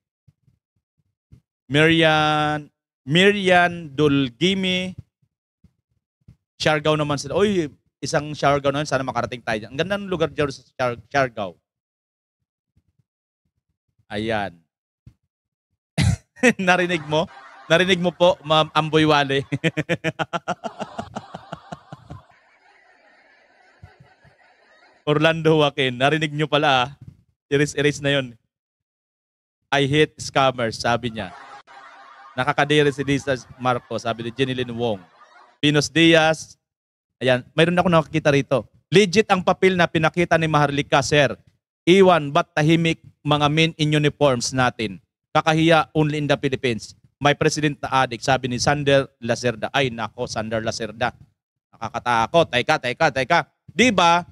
Mirian, Mirian Dolgimi Siargao naman sila. Oy, isang Siargao naman, sana makarating tayo Ang ganda ng lugar dyan sa Siar- Siargao. Ayan. Narinig mo? Narinig mo po, Ma'am Amboy Wale. Orlando Joaquin, narinig nyo pala ah. Erase, erase na yon. I hate scammers, sabi niya. Nakakadiri si Lisa Marcos, sabi ni Jenilyn Wong. Pinos Diaz, ayan, mayroon ako nakakita rito. Legit ang papel na pinakita ni Maharlika, sir. Iwan, ba't tahimik mga men in uniforms natin? Kakahiya only in the Philippines. May president na adik, sabi ni Sander Lacerda. Ay, nako, Sander Lacerda. Nakakatakot. Teka, teka, teka. Di ba,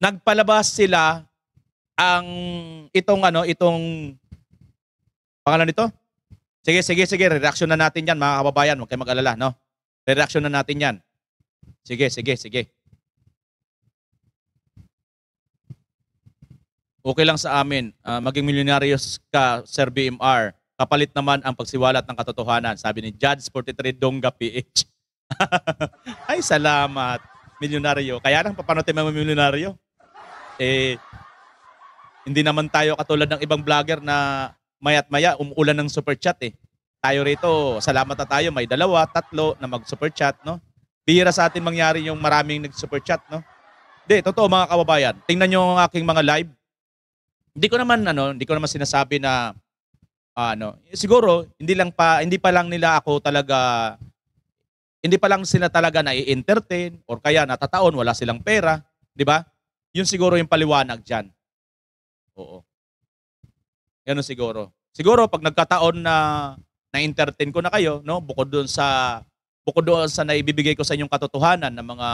nagpalabas sila ang itong ano, itong pangalan nito? Sige, sige, sige. Reaction na natin yan, mga kababayan. Huwag kayong mag-alala, no? Reaction na natin yan. Sige, sige, sige. Okay lang sa amin. Uh, maging milyonaryos ka, Sir BMR. Kapalit naman ang pagsiwalat ng katotohanan. Sabi ni Judge 43 Donga PH. Ay, salamat. Milyonaryo. Kaya lang papanotin mga milyonaryo. Eh, hindi naman tayo katulad ng ibang vlogger na maya't maya umuulan ng super chat eh. Tayo rito, salamat na tayo. May dalawa, tatlo na mag-super chat, no? Bihira sa atin mangyari yung maraming nag-super chat, no? Hindi, totoo mga kababayan. Tingnan nyo ang aking mga live. Hindi ko naman, ano, hindi ko naman sinasabi na, ah, ano, siguro, hindi lang pa, hindi pa lang nila ako talaga, hindi pa lang sila talaga na entertain or kaya natataon, wala silang pera. Di ba? Yun siguro yung paliwanag dyan. Oo. Ganun siguro. Siguro pag nagkataon na na-entertain ko na kayo, no, bukod doon sa bukod doon sa naibibigay ko sa inyong katotohanan ng mga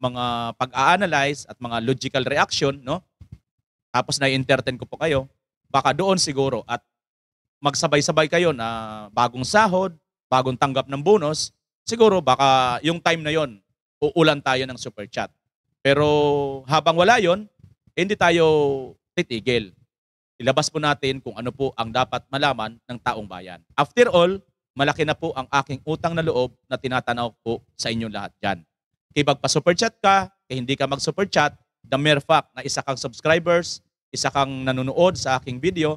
mga pag analyze at mga logical reaction, no? Tapos na-entertain ko po kayo, baka doon siguro at magsabay-sabay kayo na bagong sahod, bagong tanggap ng bonus, siguro baka yung time na yon uulan tayo ng super chat. Pero habang wala yon, hindi tayo titigil ilabas po natin kung ano po ang dapat malaman ng taong bayan. After all, malaki na po ang aking utang na loob na tinatanaw po sa inyong lahat dyan. Kay magpa-super chat ka, kay hindi ka mag-super chat, the mere fact na isa kang subscribers, isa kang nanonood sa aking video,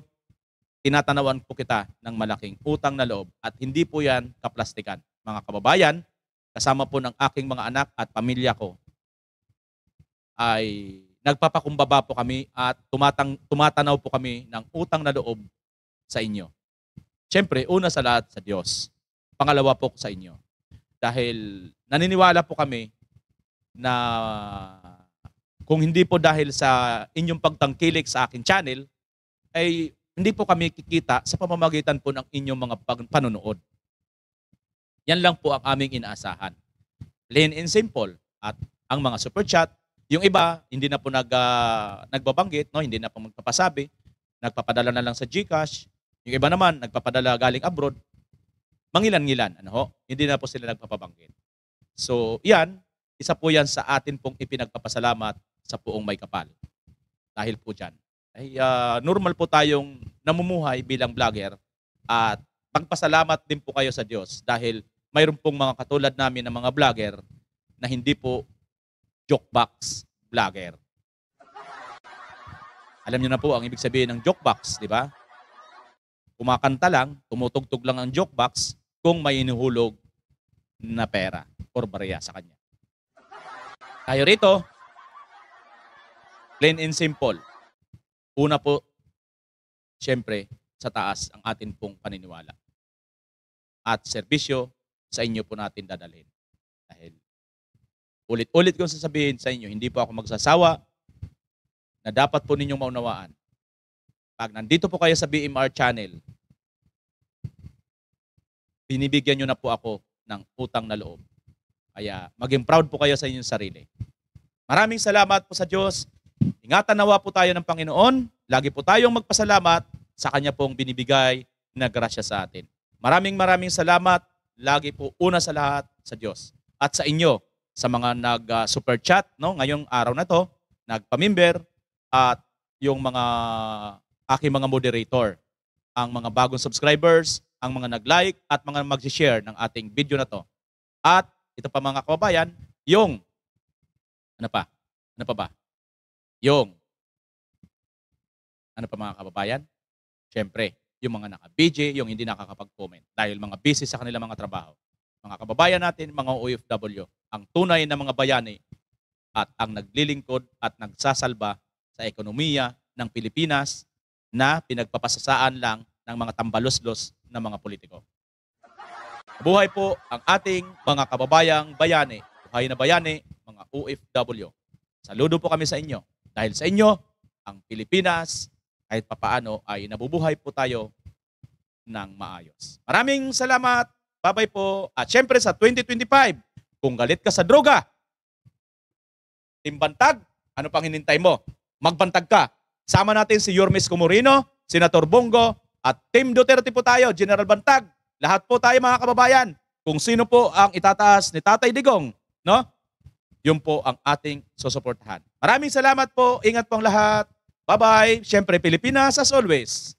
tinatanawan po kita ng malaking utang na loob at hindi po yan kaplastikan. Mga kababayan, kasama po ng aking mga anak at pamilya ko ay nagpapakumbaba po kami at tumatang, tumatanaw po kami ng utang na loob sa inyo. Siyempre, una sa lahat sa Diyos. Pangalawa po sa inyo. Dahil naniniwala po kami na kung hindi po dahil sa inyong pagtangkilik sa akin channel, ay hindi po kami kikita sa pamamagitan po ng inyong mga panonood. Yan lang po ang aming inaasahan. Plain and simple. At ang mga super chat, yung iba, hindi na po nag, uh, nagbabanggit, no? hindi na po magpapasabi, nagpapadala na lang sa GCash. Yung iba naman, nagpapadala galing abroad, mangilan-ngilan, ano ho? Hindi na po sila nagpapabanggit. So, yan, isa po yan sa atin pong ipinagpapasalamat sa poong may kapal. Dahil po dyan. Ay, uh, normal po tayong namumuhay bilang vlogger at magpasalamat din po kayo sa Diyos dahil mayroon pong mga katulad namin na mga vlogger na hindi po jokebox vlogger. Alam niyo na po ang ibig sabihin ng jokebox, di ba? Kumakanta lang, tumutugtog lang ang jokebox kung may inuhulog na pera or barya sa kanya. Tayo rito, plain and simple. Una po, siyempre, sa taas ang atin pong paniniwala. At serbisyo, sa inyo po natin dadalhin. Dahil ulit-ulit kong sasabihin sa inyo, hindi po ako magsasawa na dapat po ninyong maunawaan. Pag nandito po kayo sa BMR channel, binibigyan nyo na po ako ng utang na loob. Kaya maging proud po kayo sa inyong sarili. Maraming salamat po sa Diyos. Ingatan nawa po tayo ng Panginoon. Lagi po tayong magpasalamat sa Kanya pong binibigay na grasya sa atin. Maraming maraming salamat. Lagi po una sa lahat sa Diyos at sa inyo sa mga nag-super ah, chat no ngayong araw na to, nagpamimber at yung mga aking mga moderator, ang mga bagong subscribers, ang mga nag-like at mga mag-share ng ating video na to. At ito pa mga kababayan, yung ano pa? Ano pa ba? Yung ano pa mga kababayan? syempre yung mga naka-BJ, yung hindi nakakapag-comment dahil mga busy sa kanilang mga trabaho. Mga kababayan natin, mga OFW, ang tunay na mga bayani at ang naglilingkod at nagsasalba sa ekonomiya ng Pilipinas na pinagpapasasaan lang ng mga tambalos-los na mga politiko. Buhay po ang ating mga kababayang bayani, buhay na bayani, mga OFW. Saludo po kami sa inyo dahil sa inyo, ang Pilipinas kahit papaano ay nabubuhay po tayo ng maayos. Maraming salamat. Bye-bye po. At syempre sa 2025, kung galit ka sa droga, timbantag, ano pang hinintay mo? Magbantag ka. Sama natin si Yormis Comorino, Senator Bongo, at Team Duterte po tayo, General Bantag. Lahat po tayo mga kababayan, kung sino po ang itataas ni Tatay Digong, no? Yun po ang ating susuportahan. Maraming salamat po. Ingat pong lahat. Bye-bye. Siyempre, Pilipinas as always.